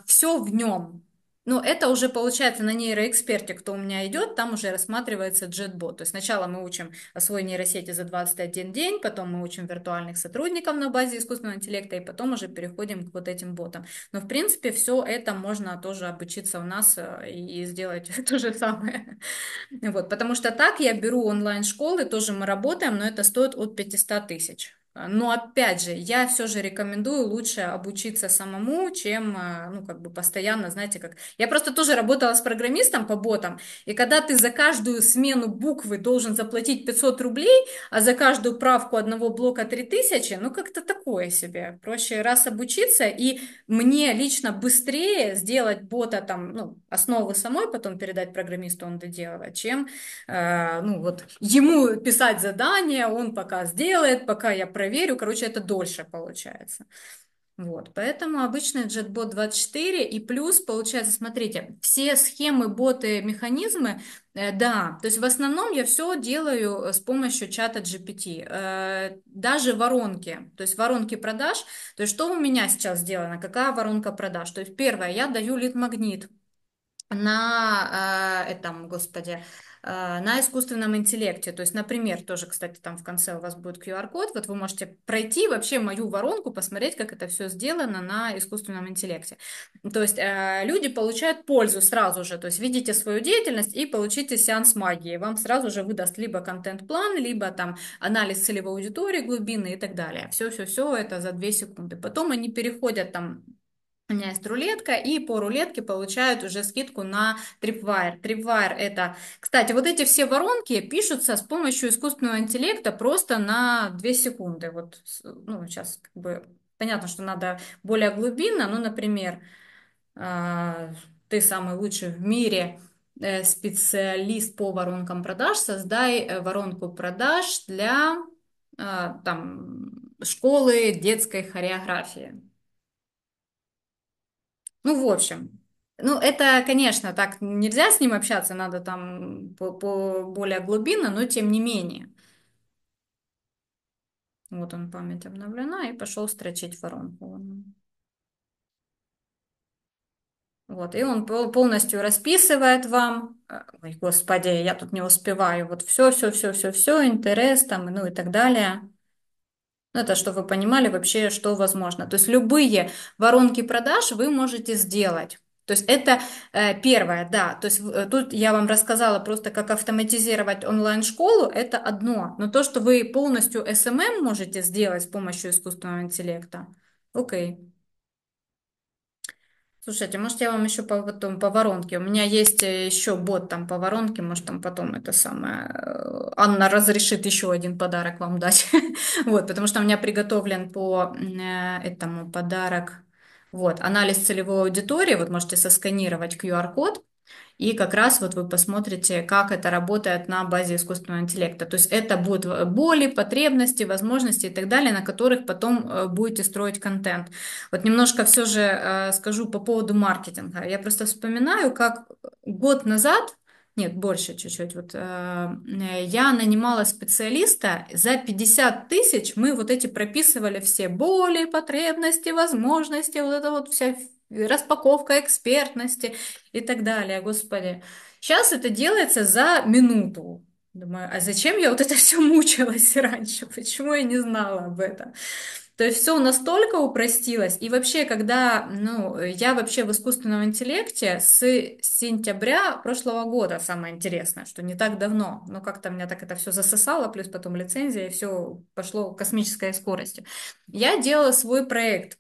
все в нем. Но это уже получается на нейроэксперте, кто у меня идет, там уже рассматривается джетбот. То есть сначала мы учим свой нейросети за 21 день, потом мы учим виртуальных сотрудников на базе искусственного интеллекта, и потом уже переходим к вот этим ботам. Но, в принципе, все это можно тоже обучиться у нас э, и сделать то же самое. Вот, потому что так я беру онлайн-школы, тоже мы работаем, но это стоит от 500 тысяч. А, но опять же, я все же рекомендую лучше обучиться самому, чем, а, ну, как бы постоянно, знаете, как... Я просто тоже работала с программистом по ботам, и когда ты за каждую смену буквы должен заплатить 500 рублей, а за каждую правку одного блока 3000, ну, как-то такое себе. Проще раз обучиться, и мне лично быстрее сделать бота там, ну, основы самой, потом передать программисту, он доделывает, чем, э, ну, вот ему писать задание, он пока сделает, пока я проверю. Короче, это дольше получается. Вот, поэтому обычный JetBot 24 и плюс, получается, смотрите, все схемы, боты, механизмы, э, да, то есть в основном я все делаю э, с помощью чата GPT, э, даже воронки, то есть воронки продаж, то есть что у меня сейчас сделано, какая воронка продаж, то есть первое, я даю лид-магнит на этом, господи, а, на искусственном интеллекте. То есть, например, тоже, кстати, там в конце у вас будет QR-код, вот вы можете пройти вообще мою воронку, посмотреть, как это все сделано на искусственном интеллекте. То есть э, люди получают пользу сразу же, то есть видите свою деятельность и получите сеанс магии. Вам сразу же выдаст либо контент-план, либо там анализ целевой аудитории, глубины и так далее. Все-все-все это за две секунды. Потом они переходят там у меня есть рулетка, и по рулетке получают уже скидку на Tripwire. Tripwire это... Кстати, вот эти все воронки пишутся с помощью искусственного интеллекта просто на 2 секунды. Вот, ну, сейчас как бы... Понятно, что надо более глубинно, ну, например, а, ты самый лучший в мире э, специалист по воронкам продаж, создай э, воронку продаж для а, там, школы детской хореографии ну, в общем, ну, это, конечно, так нельзя с ним общаться, надо там по, по более глубинно, но тем не менее. Вот он, память обновлена, и пошел строчить воронку. Вот, и он полностью расписывает вам, э, ой, господи, я тут не успеваю, вот все, все, все, все, все, интерес там, ну и так далее. Ну Это чтобы вы понимали вообще, что возможно. То есть любые воронки продаж вы можете сделать. То есть это э, первое, да. То есть э, тут я вам рассказала просто, как автоматизировать онлайн-школу, это одно. Но то, что вы полностью SMM можете сделать с помощью искусственного интеллекта, окей. Okay. Слушайте, может, я вам еще по, потом по воронке. У меня есть э, еще бот там по воронке, может, там потом это самое. Э, Анна разрешит еще один подарок вам дать. Вот, потому что у меня приготовлен по э, этому подарок. Вот, анализ целевой аудитории. Вот можете сосканировать QR-код. И как раз вот вы посмотрите, как это работает на базе искусственного интеллекта. То есть это будут боли, потребности, возможности и так далее, на которых потом э, будете строить контент. Вот немножко все же э, скажу по поводу маркетинга. Я просто вспоминаю, как год назад нет, больше чуть-чуть. Вот, э, я нанимала специалиста, за 50 тысяч мы вот эти прописывали все боли, потребности, возможности, вот это вот вся распаковка экспертности и так далее, господи. Сейчас это делается за минуту. Думаю, а зачем я вот это все мучилась раньше? Почему я не знала об этом? То есть все настолько упростилось. И вообще, когда ну, я вообще в искусственном интеллекте с сентября прошлого года, самое интересное, что не так давно, но как-то меня так это все засосало, плюс потом лицензия, и все пошло космической скоростью. Я делала свой проект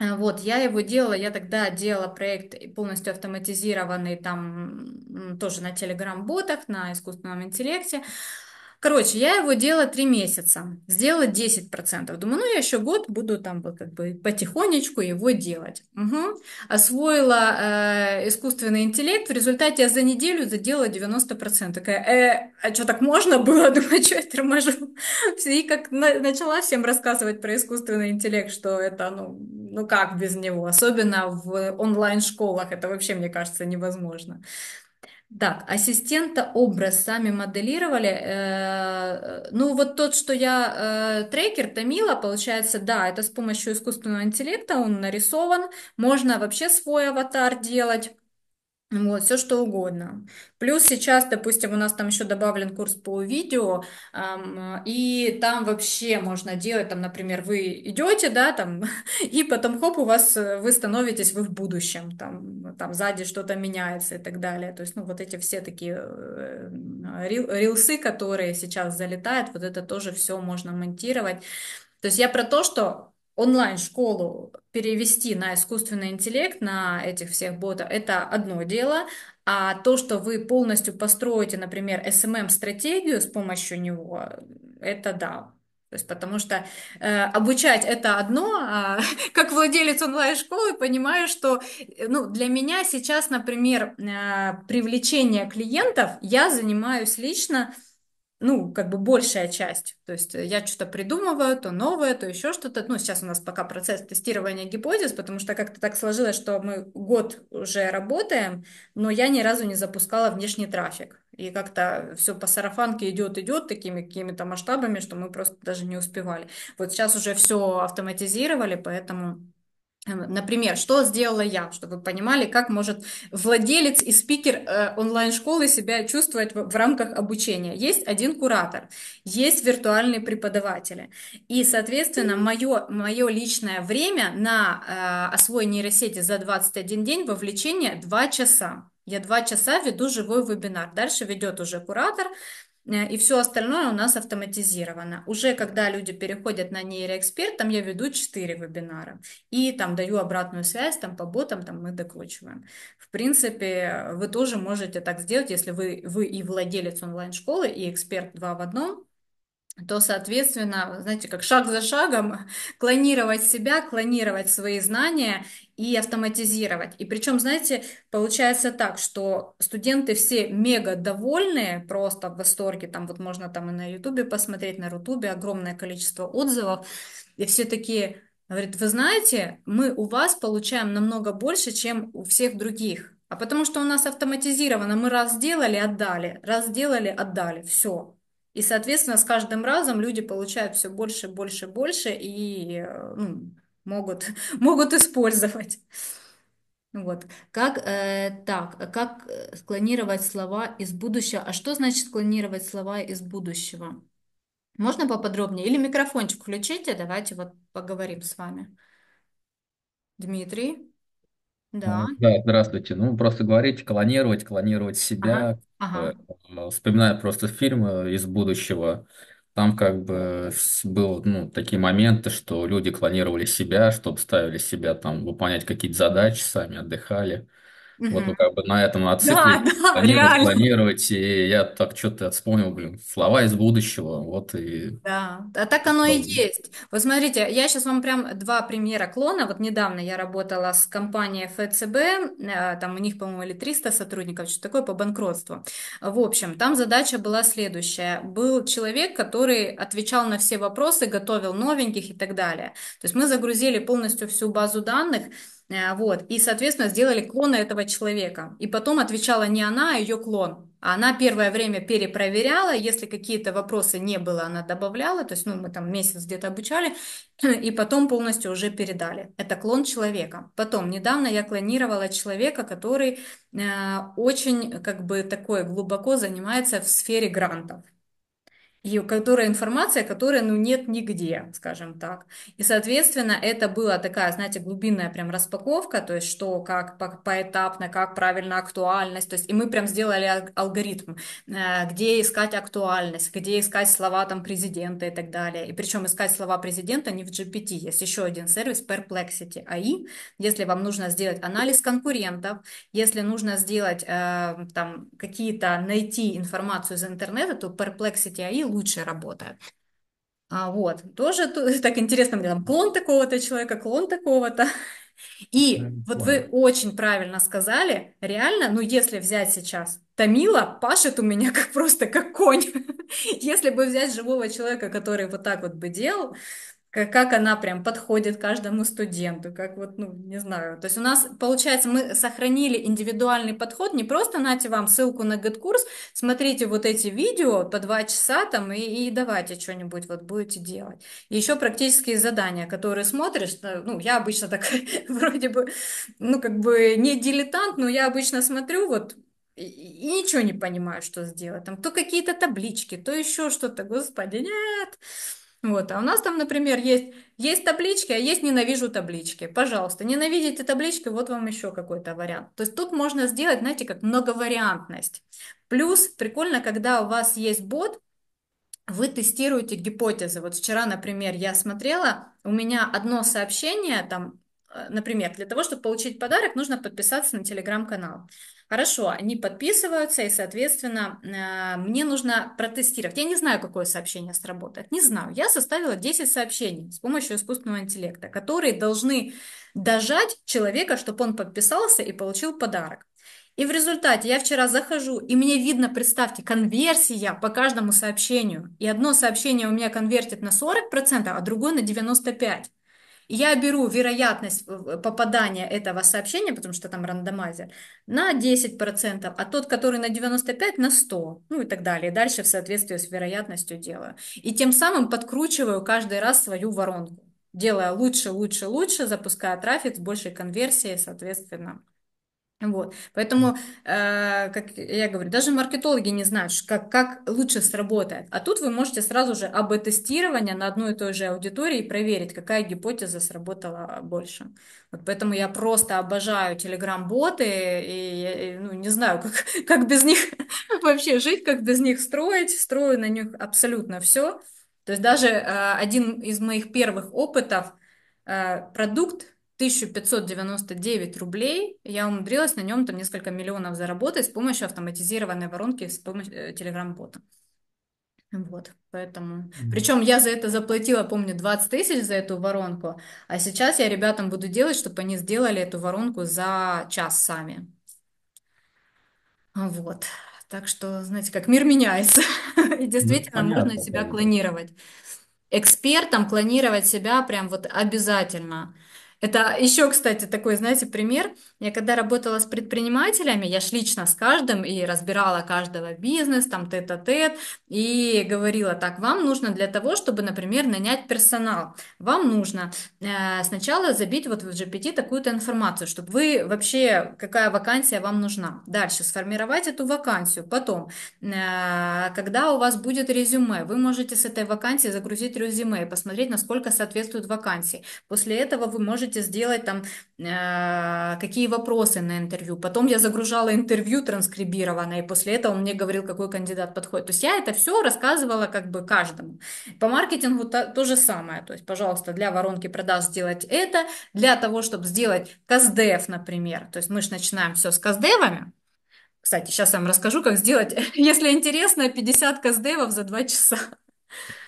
Э, вот, я его делала, я тогда делала проект полностью автоматизированный там тоже на телеграм-ботах, на искусственном интеллекте. Короче, я его делала 3 месяца, сделала 10%. Думаю, ну я еще год буду там как бы потихонечку его делать. Угу. Освоила э, искусственный интеллект, в результате я за неделю заделала 90%. Такая, э, а что так можно было? Думаю, что я торможу? И как на- начала всем рассказывать про искусственный интеллект, что это, ну, ну как без него, особенно в онлайн-школах, это вообще, мне кажется, невозможно. Так, ассистента образ сами моделировали. Э, ну, вот тот, что я э, трекер Томила, получается, да, это с помощью искусственного интеллекта он нарисован. Можно вообще свой аватар делать. Ну вот, все что угодно. Плюс сейчас, допустим, у нас там еще добавлен курс по видео, эм, и там вообще можно делать, там, например, вы идете, да, там, и потом хоп, у вас, э, вы становитесь, вы в будущем, там, там сзади что-то меняется и так далее. То есть, ну, вот эти все такие э, рил, рилсы, которые сейчас залетают, вот это тоже все можно монтировать. То есть я про то, что онлайн-школу перевести на искусственный интеллект, на этих всех ботов, это одно дело, а то, что вы полностью построите, например, SMM-стратегию эм с помощью него, это да, то есть, потому что э, обучать это одно, а как владелец онлайн-школы понимаю, что э, ну, для меня сейчас, например, э, привлечение клиентов я занимаюсь лично э, ну, как бы большая часть. То есть э, я что-то придумываю, то новое, то еще что-то. Ну, сейчас у нас пока процесс тестирования гипотез, потому что как-то так сложилось, что мы год уже работаем, но я ни разу не запускала внешний трафик. И как-то все по сарафанке идет-идет такими какими-то масштабами, что мы просто даже не успевали. Вот сейчас уже все автоматизировали, поэтому Эм, например, что сделала я, чтобы вы понимали, как может владелец и спикер э, онлайн-школы себя чувствовать в рамках обучения. Есть один куратор, есть виртуальные преподаватели. И, соответственно, мое, мое личное время на э, освоение нейросети за 21 день вовлечение 2 часа. Я два часа веду живой вебинар. Дальше ведет уже куратор, Э, и все остальное у нас автоматизировано. Уже когда люди переходят на нейроэксперт, там я веду 4 вебинара, и там даю обратную связь, там по ботам там мы докручиваем. В принципе, вы тоже можете так сделать, если вы, вы и владелец онлайн-школы, и эксперт два в одном, то, соответственно, знаете, как шаг за шагом клонировать себя, клонировать свои знания и автоматизировать. И причем, знаете, получается так, что студенты все мега довольные, просто в восторге, там вот можно там и на Ютубе посмотреть, на Рутубе огромное количество отзывов, и все такие, говорит, вы знаете, мы у вас получаем намного больше, чем у всех других, а потому что у нас автоматизировано, мы раз сделали, отдали, раз сделали, отдали, все. И, соответственно, с каждым разом люди получают все больше, больше, больше, и э, ну, могут, могут использовать. Вот. Как, э, так, как склонировать слова из будущего? А что значит склонировать слова из будущего? Можно поподробнее? Или микрофончик включите, давайте вот поговорим с вами. Дмитрий? Да. А, да, здравствуйте. Ну, просто говорить, клонировать, клонировать себя. Ага, ага. Э, вспоминаю просто фильм э, из будущего. Там как бы был ну, такие моменты, что люди клонировали себя, чтобы ставили себя там выполнять какие-то задачи, сами отдыхали. Вот вы ну, как бы на этом отцикле да, да, планировать, реально. планировать, и я так что-то вспомнил, блин, слова из будущего, вот и... Да, а так оно и есть. Вот смотрите, я сейчас вам прям два примера клона. Вот недавно я работала с компанией ФЦБ, э, там у них, по-моему, или 300 сотрудников, что такое, по банкротству. В общем, там задача была следующая. Был человек, который отвечал на все вопросы, готовил новеньких и так далее. То есть мы загрузили полностью всю базу данных, Э, вот. И, соответственно, сделали клона этого человека. И потом отвечала не она, а ее клон. А она первое время перепроверяла, если какие-то вопросы не было, она добавляла, то есть ну, мы там месяц где-то обучали, и потом полностью уже передали. Это клон человека. Потом, недавно я клонировала человека, который э, очень как бы такой глубоко занимается в сфере грантов и которая информация, которая, ну, нет нигде, скажем так. И, соответственно, это была такая, знаете, глубинная прям распаковка, то есть что, как по поэтапно, как правильно актуальность, то есть и мы прям сделали алгоритм, э, где искать актуальность, где искать слова там президента и так далее. И причем искать слова президента не в GPT, есть еще один сервис Perplexity AI, а если вам нужно сделать анализ конкурентов, если нужно сделать э, там какие-то, найти информацию из интернета, то Perplexity AI а лучше работает. А, вот, тоже так интересно, мне там клон такого-то человека, клон такого-то. И вот понял. вы очень правильно сказали, реально, ну если взять сейчас Тамила пашет у меня как просто как конь. если бы взять живого человека, который вот так вот бы делал, как, как она прям подходит каждому студенту, как вот, ну, не знаю. То есть у нас, получается, мы сохранили индивидуальный подход, не просто нате вам ссылку на курс, смотрите вот эти видео по два часа там и, и давайте что-нибудь вот будете делать. еще практические задания, которые смотришь, э, ну, я обычно так вроде бы, ну, как бы не дилетант, но я обычно смотрю вот и ничего не понимаю, что сделать. Там то какие-то таблички, то еще что-то. Господи, нет! Вот. А у нас там, например, есть, есть таблички, а есть ненавижу таблички. Пожалуйста, ненавидите таблички, вот вам еще какой-то вариант. То есть тут можно сделать, знаете, как многовариантность. Плюс прикольно, когда у вас есть бот, вы тестируете гипотезы. Вот вчера, например, я смотрела, у меня одно сообщение, там например, для того, чтобы получить подарок, нужно подписаться на телеграм-канал. Хорошо, они подписываются, и, соответственно, э, мне нужно протестировать. Я не знаю, какое сообщение сработает, не знаю. Я составила 10 сообщений с помощью искусственного интеллекта, которые должны дожать человека, чтобы он подписался и получил подарок. И в результате я вчера захожу, и мне видно, представьте, конверсия по каждому сообщению. И одно сообщение у меня конвертит на 40%, а другое на 95%. Я беру вероятность э, попадания этого сообщения, потому что там рандомайзер, на 10%, а тот, который на 95, на 100, ну и так далее. Дальше в соответствии с вероятностью делаю. И тем самым подкручиваю каждый раз свою воронку, делая лучше, лучше, лучше, запуская трафик с большей конверсией, соответственно, вот. Поэтому, э, как я говорю, даже маркетологи не знают, как, как лучше сработает. А тут вы можете сразу же АБ-тестирование на одной и той же аудитории проверить, какая гипотеза сработала больше. Вот поэтому я просто обожаю телеграм-боты и, и ну, не знаю, как, как без них вообще жить, как без них строить. Строю на них абсолютно все. То есть даже э, один из моих первых опытов э, продукт 1599 рублей. Я умудрилась на нем там несколько миллионов заработать с помощью автоматизированной воронки, с помощью э, телеграм-бота. Вот, поэтому. Mm-hmm. Причем я за это заплатила, помню, 20 тысяч за эту воронку, а сейчас я ребятам буду делать, чтобы они сделали эту воронку за час сами. Вот. Так что, знаете, как мир меняется. И ну, действительно, ну, понятно, можно себя конечно. клонировать. Экспертом клонировать себя прям вот обязательно. Это еще, кстати, такой, знаете, пример. Я когда работала с предпринимателями, я ж лично с каждым и разбирала каждого бизнес, там тет-а-тет, и говорила так, вам нужно для того, чтобы, например, нанять персонал, вам нужно э, сначала забить вот в GPT такую-то информацию, чтобы вы вообще, какая вакансия вам нужна. Дальше сформировать эту вакансию. Потом, э, когда у вас будет резюме, вы можете с этой вакансии загрузить резюме и посмотреть, насколько соответствует вакансии. После этого вы можете можете сделать там, э, какие вопросы на интервью. Потом я загружала интервью транскрибированное, и после этого он мне говорил, какой кандидат подходит. То есть я это все рассказывала как бы каждому. По маркетингу то, то же самое. То есть, пожалуйста, для воронки продаж сделать это, для того, чтобы сделать каздев, например. То есть мы же начинаем все с каздевами. Кстати, сейчас я вам расскажу, как сделать, если интересно, 50 каздевов за 2 часа.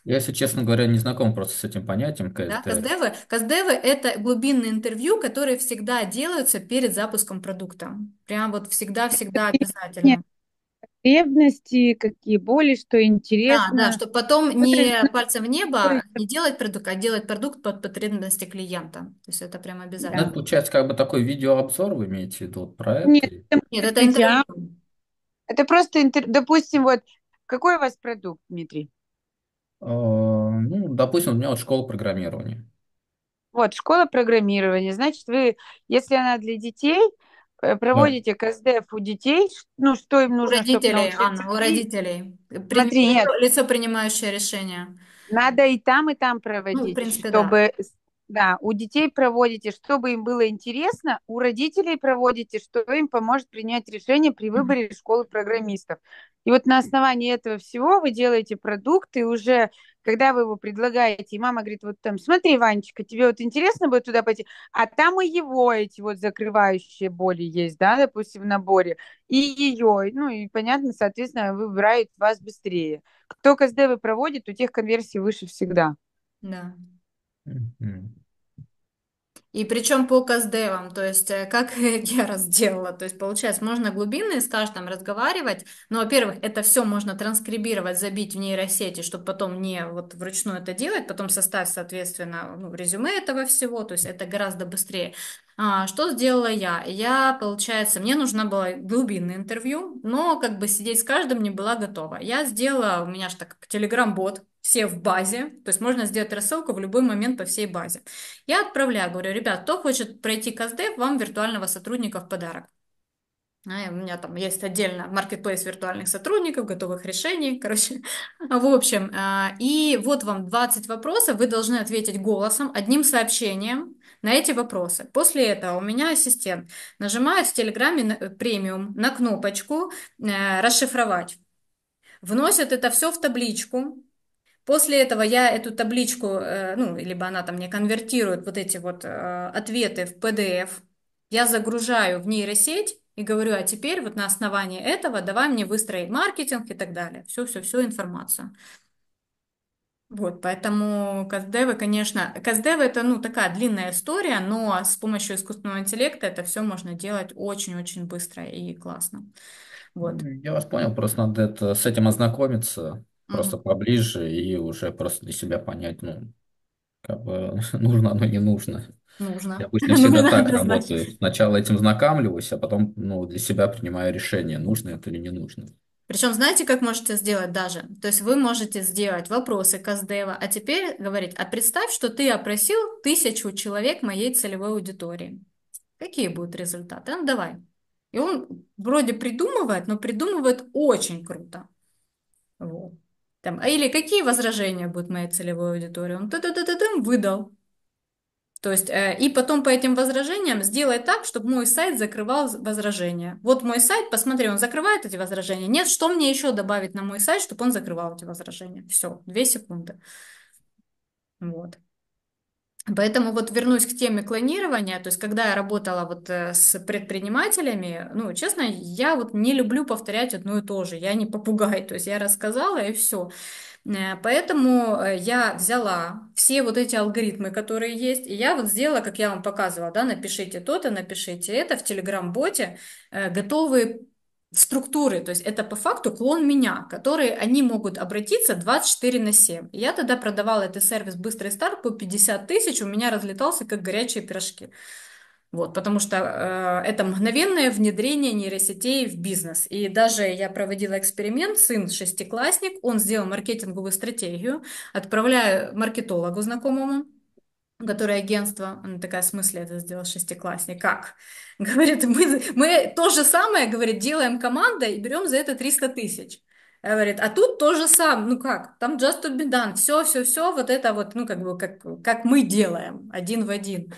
Я, если честно говоря, не знаком просто с этим понятием КСД. Да, КСДВ. КСДВ – это глубинные интервью, которые всегда делаются перед запуском продукта. Прям вот всегда-всегда обязательно. Нет потребности, какие боли, что интересно. Да, да, чтобы потом не пальцем в небо не делать продукт, а делать продукт под потребности клиента. То есть это прям обязательно. Это получается как бы такой видеообзор вы имеете в виду про это? Нет, Нет это интервью. Это просто, интер... допустим, вот какой у вас продукт, Дмитрий? Э, ну, допустим, у меня вот школа программирования. Вот, школа программирования. Значит, вы, если она для детей, э, проводите да. КСДФ у детей, ну, что им нужно, у родителей, чтобы Анна, у родителей. Смотри, нет. лицо, принимающее решение. Надо и там, и там проводить, ну, в принципе, чтобы... Да. у детей проводите, чтобы им было интересно, у родителей проводите, что им поможет принять решение при выборе школы программистов. И вот на основании этого всего вы делаете продукт, и уже когда вы его предлагаете, и мама говорит, вот там, смотри, Ванечка, тебе вот интересно будет туда пойти, а там и его эти вот закрывающие боли есть, да, допустим, в наборе, и ее, ну и, понятно, соответственно, выбирает вас быстрее. Кто КСД вы проводит, у тех конверсии выше всегда. Да. И причем по касдевам, то есть э, как я раз то есть получается, можно глубинно с каждым разговаривать, но, во-первых, это все можно транскрибировать, забить в нейросети, чтобы потом не вот вручную это делать, потом составить, соответственно, ну, резюме этого всего, то есть это гораздо быстрее. А, что сделала я? Я, получается, мне нужна была глубинное интервью, но как бы сидеть с каждым не была готова. Я сделала, у меня же так как телеграм-бот, все в базе, то есть можно сделать рассылку в любой момент по всей базе. Я отправляю, говорю, ребят, кто хочет пройти КСД, вам виртуального сотрудника в подарок. А, у меня там есть отдельно маркетплейс виртуальных сотрудников, готовых решений, короче. В общем, а, и вот вам 20 вопросов, вы должны ответить голосом, одним сообщением на эти вопросы. После этого у меня ассистент нажимает в Телеграме э, премиум на кнопочку э, «Расшифровать». вносят это все в табличку, После этого я эту табличку, э, ну, либо она там мне конвертирует вот эти вот э, ответы в PDF, я загружаю в нейросеть и говорю, а теперь вот на основании этого давай мне выстроить маркетинг и так далее. Все-все-все информацию. Вот, поэтому каздевы, конечно, каздевы это, ну, такая длинная история, но с помощью искусственного интеллекта это все можно делать очень-очень быстро и классно. Вот. Ну, я вас понял, просто надо это, с этим ознакомиться, просто поближе и уже просто для себя понять, ну, как бы нужно оно, не нужно. Нужно. Я Нужно. обычно всегда так работаю. однозначно. Сначала этим знакомлюсь, а потом, ну, для себя принимаю решение, нужно это или не нужно. Причем знаете, как можете сделать даже? То есть вы можете сделать вопросы Каздева, а теперь говорить, а представь, что ты опросил тысячу человек моей целевой аудитории. Какие будут результаты? Ну, давай. И он вроде придумывает, но придумывает очень круто. Вот. Там, а или какие возражения будут моей целевой аудитории? Он ты-ты-ты-ты-ты выдал. То есть, э, и потом по этим возражениям сделай так, чтобы мой сайт закрывал возражения. Вот мой сайт, посмотри, он закрывает эти возражения. Нет, что мне еще добавить на мой сайт, чтобы он закрывал эти возражения? Все, две секунды. Вот. Поэтому вот вернусь к теме клонирования, то есть когда я работала вот э, с предпринимателями, ну, честно, я вот не люблю повторять одно и то же, я не попугай, то есть я рассказала и все. Э, поэтому э, я взяла все вот эти алгоритмы, которые есть, и я вот сделала, как я вам показывала, да, напишите то-то, напишите это в Telegram-боте, готовые структуры, то есть это по факту клон меня, который они могут обратиться 24 на 7. Я тогда продавала этот сервис «Быстрый старт» по 50 тысяч, у меня разлетался как горячие пирожки. Вот, потому что э, это мгновенное внедрение нейросетей в бизнес. И даже я проводила эксперимент, сын шестиклассник, он сделал маркетинговую стратегию, отправляю маркетологу знакомому, которое агентство, она такая, в смысле это сделал шестиклассник, как? Говорит, мы, мы то же самое, говорит, делаем командой и берем за это 300 тысяч. Говорит, а тут то же самое, ну как, там just to be done, все, все, все, вот это вот, ну как бы, как, как мы делаем, один в один.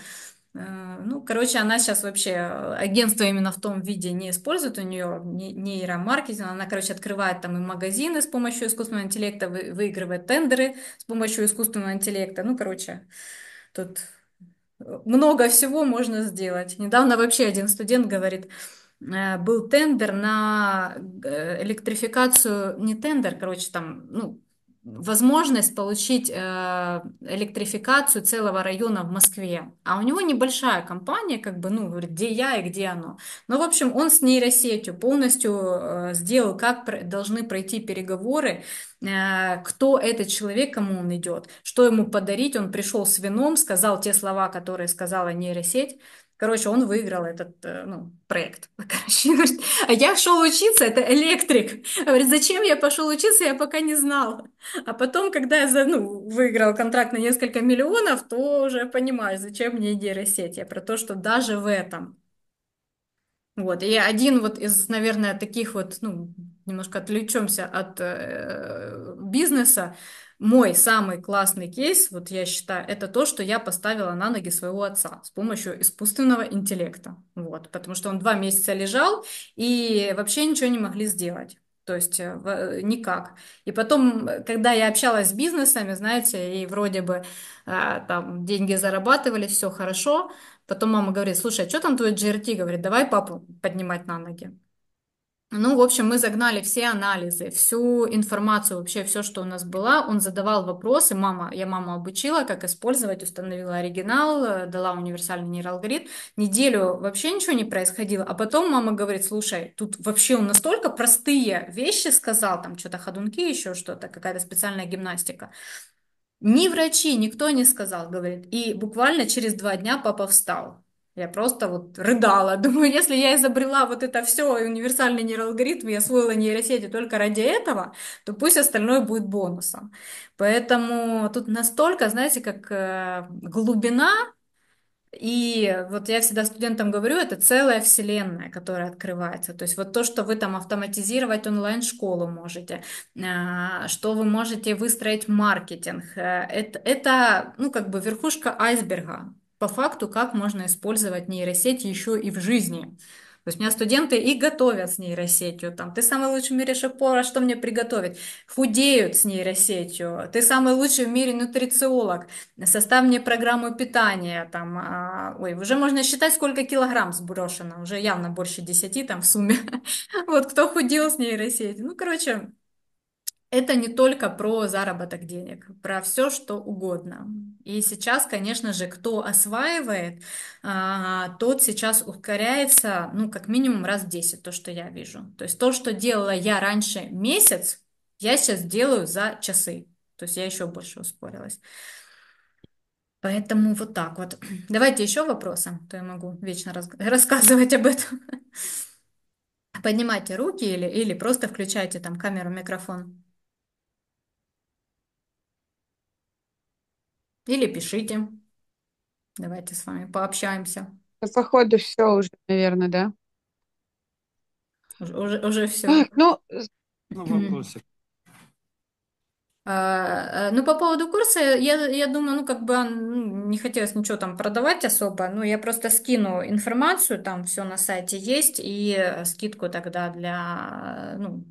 Э, ну, короче, она сейчас вообще э, агентство именно в том виде не использует, у нее нейромаркетинг, она, короче, открывает там и магазины с помощью искусственного интеллекта, выигрывает тендеры с помощью искусственного интеллекта, ну, короче, Тут э, много всего можно сделать. Недавно вообще один студент говорит, э, был тендер на э, электрификацию, не тендер, короче, там, ну, возможность получить э, электрификацию целого района в Москве. А у него небольшая компания, как бы, ну, говорит, где я и где оно. Но, ну, в общем, он с нейросетью полностью э, сделал, как должны пройти переговоры, э, кто этот человек, кому он идет, что ему подарить. Он пришел с вином, сказал те слова, которые сказала нейросеть, Короче, он выиграл этот э, ну, проект. Короче, говорит, а я шел учиться, это электрик. Говорит, зачем я пошел учиться, я пока не знал. А потом, когда я ну, выиграл контракт на несколько миллионов, то уже понимаю, зачем мне нейросеть. Я про то, что даже в этом. Вот, и один вот из, наверное, таких вот, ну, немножко отвлечемся от э, бизнеса, мой самый классный кейс, вот я считаю, это то, что я поставила на ноги своего отца с помощью искусственного интеллекта. Вот, потому что он два месяца лежал и вообще ничего не могли сделать. То есть э, э, никак. И потом, когда я общалась с бизнесами, знаете, и вроде бы э, там деньги зарабатывали, все хорошо. Потом мама говорит, слушай, а что там твой GRT? Говорит, давай папу поднимать на ноги. Ну, в общем, мы загнали все анализы, всю информацию, вообще все, что у нас было. Он задавал вопросы, мама, я маму обучила, как использовать, установила оригинал, э, дала универсальный нейроалгоритм. Неделю вообще ничего не происходило, а потом мама говорит, слушай, тут вообще он настолько простые вещи сказал, там что-то ходунки, еще что-то, какая-то специальная гимнастика. Ни врачи, никто не сказал, говорит. И буквально через два дня папа встал. Я просто вот рыдала. Думаю, если я изобрела вот это все, и универсальный нейроалгоритм, и освоила нейросети только ради этого, то пусть остальное будет бонусом. Поэтому тут настолько, знаете, как э, глубина, и вот я всегда студентам говорю, это целая вселенная, которая открывается. То есть вот то, что вы там автоматизировать онлайн-школу можете, э, что вы можете выстроить маркетинг, э, это, это ну, как бы верхушка айсберга по факту, как можно использовать нейросеть еще и в жизни. То есть у меня студенты и готовят с нейросетью. Там, ты самый лучший в мире шеф-повар, а что мне приготовить? Худеют с нейросетью. Ты самый лучший в мире нутрициолог. Составь мне программу питания. Там, а, ой, уже можно считать, сколько килограмм сброшено. Уже явно больше десяти там в сумме. Вот кто худел с нейросетью. Ну, короче, это не только про заработок денег, про все, что угодно. И сейчас, конечно же, кто осваивает, а, тот сейчас ускоряется, ну, как минимум раз в 10, то, что я вижу. То есть то, что делала я раньше месяц, я сейчас делаю за часы. То есть я еще больше ускорилась. Поэтому вот так вот. Давайте еще вопросы, а то я могу вечно рас рассказывать об этом. Поднимайте руки или, или просто включайте там камеру, микрофон. Или пишите. Давайте с вами пообщаемся. Да, Походу, все уже, наверное, да? Уже, уже, уже все. ну, Ну, вопросик. А, а, ну, по поводу курса, я, я думаю, ну, как бы ну, не хотелось ничего там продавать особо, но я просто скину информацию, там все на сайте есть, и э, скидку тогда для, ну,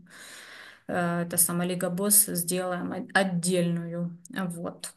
э, это сама Лига Босс сделаем отдельную, вот.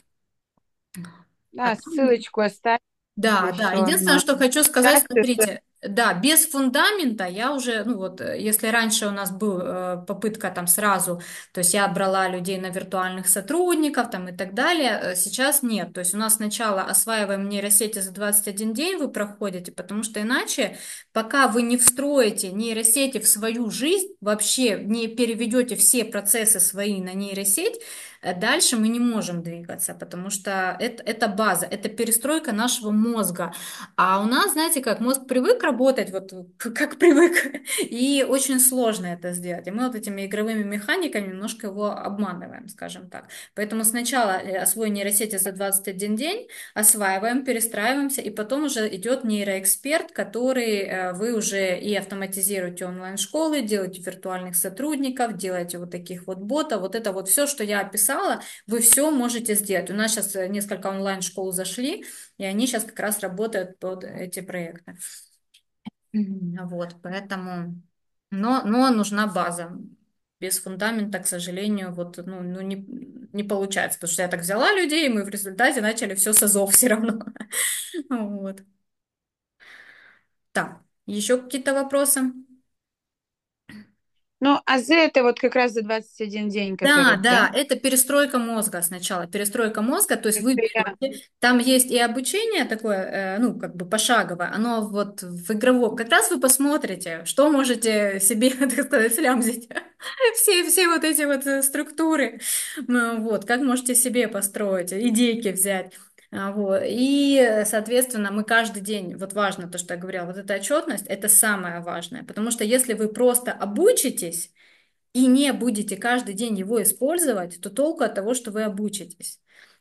Да, ссылочку оставь. Да, да. Единственное, что хочу сказать, смотрите, да, без фундамента я уже, ну вот, э, если раньше у нас была э, попытка там сразу, то есть я брала людей на виртуальных сотрудников там и так далее, э, сейчас нет. То есть у нас сначала осваиваем нейросети за 21 день вы проходите, потому что иначе, пока вы не встроите нейросети в свою жизнь, вообще не переведете все процессы свои на нейросеть, Э, дальше мы не можем двигаться, потому что это, это база, это перестройка нашего мозга. А у нас, знаете, как мозг привык работать, вот как привык, и очень сложно это сделать. И мы вот этими игровыми механиками немножко его обманываем, скажем так. Поэтому сначала э, освоение нейросети за 21 день, осваиваем, перестраиваемся, и потом уже идет нейроэксперт, который э, вы уже и автоматизируете онлайн-школы, делаете виртуальных сотрудников, делаете вот таких вот ботов, вот это вот все, что я описала, писала, вы все можете сделать. У нас сейчас э, несколько онлайн-школ зашли, и они сейчас как раз работают под эти проекты. Вот, поэтому... Но, но нужна база. Без фундамента, к сожалению, вот, ну, ну не, не получается, потому что я так взяла людей, и мы в результате начали все с АЗОВ все равно. Вот. Так, еще какие-то вопросы? Ну, а Z это вот как раз за 21 день. Который, да, да, да, это перестройка мозга сначала. Перестройка мозга, то есть это вы берете, там есть и обучение такое, э, ну, как бы пошаговое, оно вот в игровом. Как раз вы посмотрите, что можете себе, так сказать, флямзить. Все, все вот эти вот э, структуры, ну, вот, как можете себе построить, идейки взять. А, вот. И, соответственно, мы каждый день, вот важно то, что я говорила, вот эта отчетность, это самое важное, потому что если вы просто обучитесь и не будете каждый день его использовать, то толку от того, что вы обучитесь.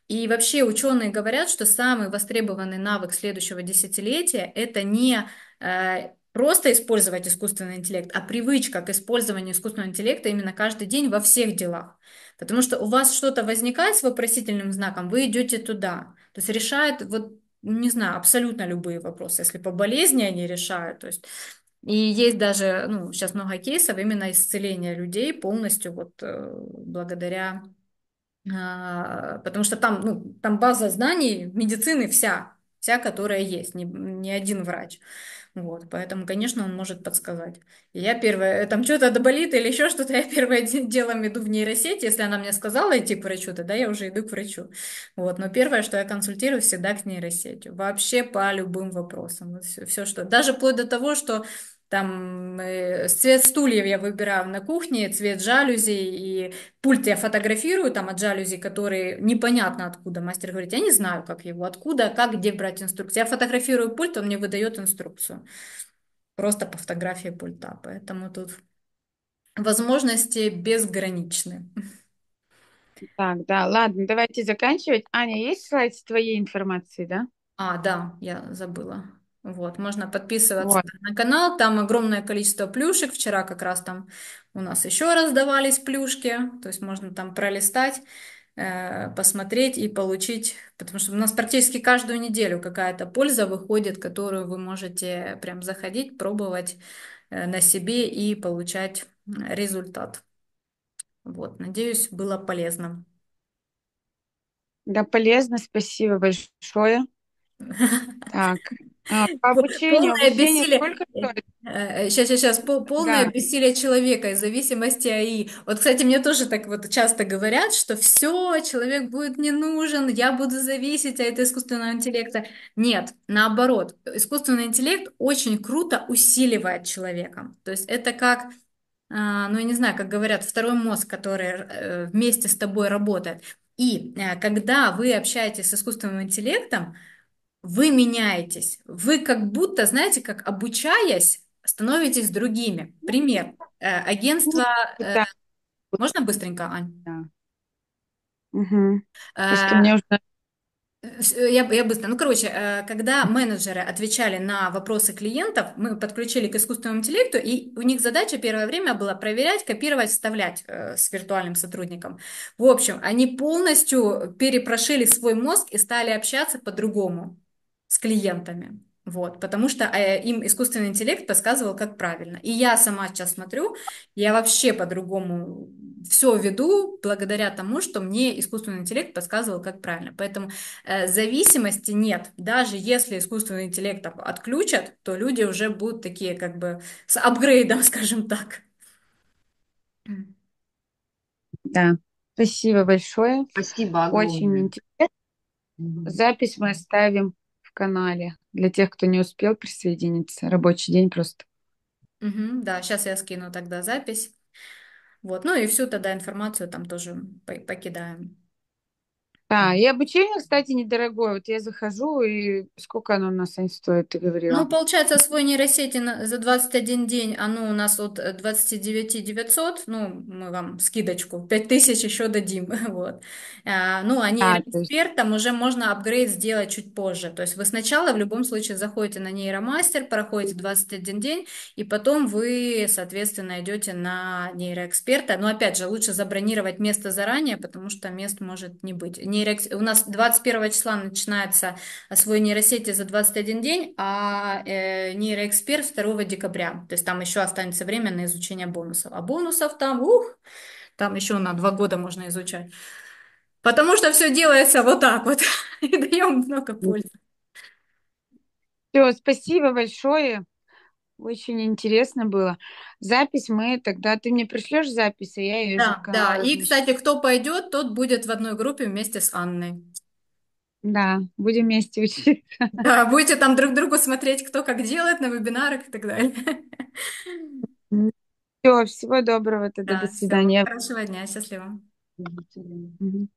И вообще ученые говорят, что самый востребованный навык следующего десятилетия это не э, просто использовать искусственный интеллект, а привычка к использованию искусственного интеллекта именно каждый день во всех делах. Потому что у вас что-то возникает с вопросительным знаком, вы идете туда. То есть решает, вот, ну, не знаю, абсолютно любые вопросы. Если по болезни они решают, то есть и есть даже, ну, сейчас много кейсов именно исцеления людей полностью вот э, благодаря, а, потому что там, ну, там база знаний медицины вся, вся, которая есть, не, не один врач. Вот, поэтому, конечно, он может подсказать. И я первое, там что-то доболит или еще что-то, я первое делом иду в нейросеть, если она мне сказала идти к врачу, тогда я уже иду к врачу. Вот, но первое, что я консультирую, всегда к нейросети, Вообще по любым вопросам. Все, все что. Даже вплоть до того, что там э, цвет стульев я выбираю на кухне, цвет жалюзи, и пульт я фотографирую там от жалюзи, который непонятно откуда. Мастер говорит, я не знаю, как его, откуда, как, где брать инструкцию. Я фотографирую пульт, он мне выдает инструкцию. Просто по фотографии пульта. Поэтому тут возможности безграничны. Так, да, ладно, давайте заканчивать. Аня, есть слайд с твоей информацией, да? А, да, я забыла. Вот, можно подписываться вот. на канал, там огромное количество плюшек. Вчера как раз там у нас еще раздавались плюшки, то есть можно там пролистать, э, посмотреть и получить, потому что у нас практически каждую неделю какая-то польза выходит, которую вы можете прям заходить, пробовать э, на себе и получать результат. Вот, надеюсь, было полезно. Да, полезно, спасибо большое. Так обучение, а, а полное обучение бессилие. сколько стоит? Сейчас, сейчас, сейчас. Полное Да. бессилие человека и зависимости АИ. Вот, кстати, мне тоже так вот часто говорят, что все, человек будет не нужен, я буду зависеть от искусственного интеллекта. Нет, наоборот. Искусственный интеллект очень круто усиливает человека. То есть это как а, ну, я не знаю, как говорят, второй мозг, который э, вместе с тобой работает. И э, когда вы общаетесь с искусственным интеллектом, вы меняетесь. Вы как будто, знаете, как обучаясь, становитесь другими. Пример. Э, агентство... Э, да. Можно быстренько, Ань? Да. Угу. А... мне уже я, я быстро. Ну, короче, когда менеджеры отвечали на вопросы клиентов, мы подключили к искусственному интеллекту, и у них задача первое время была проверять, копировать, вставлять с виртуальным сотрудником. В общем, они полностью перепрошили свой мозг и стали общаться по-другому с клиентами. Вот, потому что э, им искусственный интеллект подсказывал, как правильно. И я сама сейчас смотрю, я вообще по-другому все веду благодаря тому, что мне искусственный интеллект подсказывал, как правильно. Поэтому э, зависимости нет. Даже если искусственный интеллект отключат, то люди уже будут такие как бы с апгрейдом, скажем так. Да, спасибо большое. Спасибо огромное. Очень интересно. Запись мы оставим канале для тех, кто не успел присоединиться. Рабочий день просто. Угу, да, сейчас я скину тогда запись. Вот, ну и всю тогда информацию там тоже покидаем. Да, и обучение, кстати, недорогое. Вот я захожу, и сколько оно у нас стоит, ты говорила? Ну, получается, свой нейросети за 21 день, оно у нас от 29 э, 900, ну, мы вам скидочку, 5 тысяч еще дадим, вот. А, ну, а нейроэкспертам уже можно апгрейд сделать чуть позже. То есть вы сначала в любом случае заходите на нейромастер, проходите 21 день, и потом вы, соответственно, идете на нейроэксперта. Но, опять же, лучше забронировать место заранее, потому что мест может не быть. Не нейросети, у нас 21 числа начинается освоение э, нейросети за 21 день, а э, нейроэксперт 2 декабря. То есть там еще останется время на изучение бонусов. А бонусов там, ух, там еще на два года можно изучать. Потому что все делается вот так вот. И даем много пользы. Все, спасибо большое. Очень интересно было. Запись мы тогда ты мне пришлешь запись, а я ее. Да, да. И, кстати, кто пойдет, тот будет в одной группе вместе с Анной. Да, будем вместе учиться. Да, будете там друг другу смотреть, кто как делает на вебинарах и так далее. Все, всего доброго тогда, да, до свидания. Всего хорошего дня, счастливо. Угу.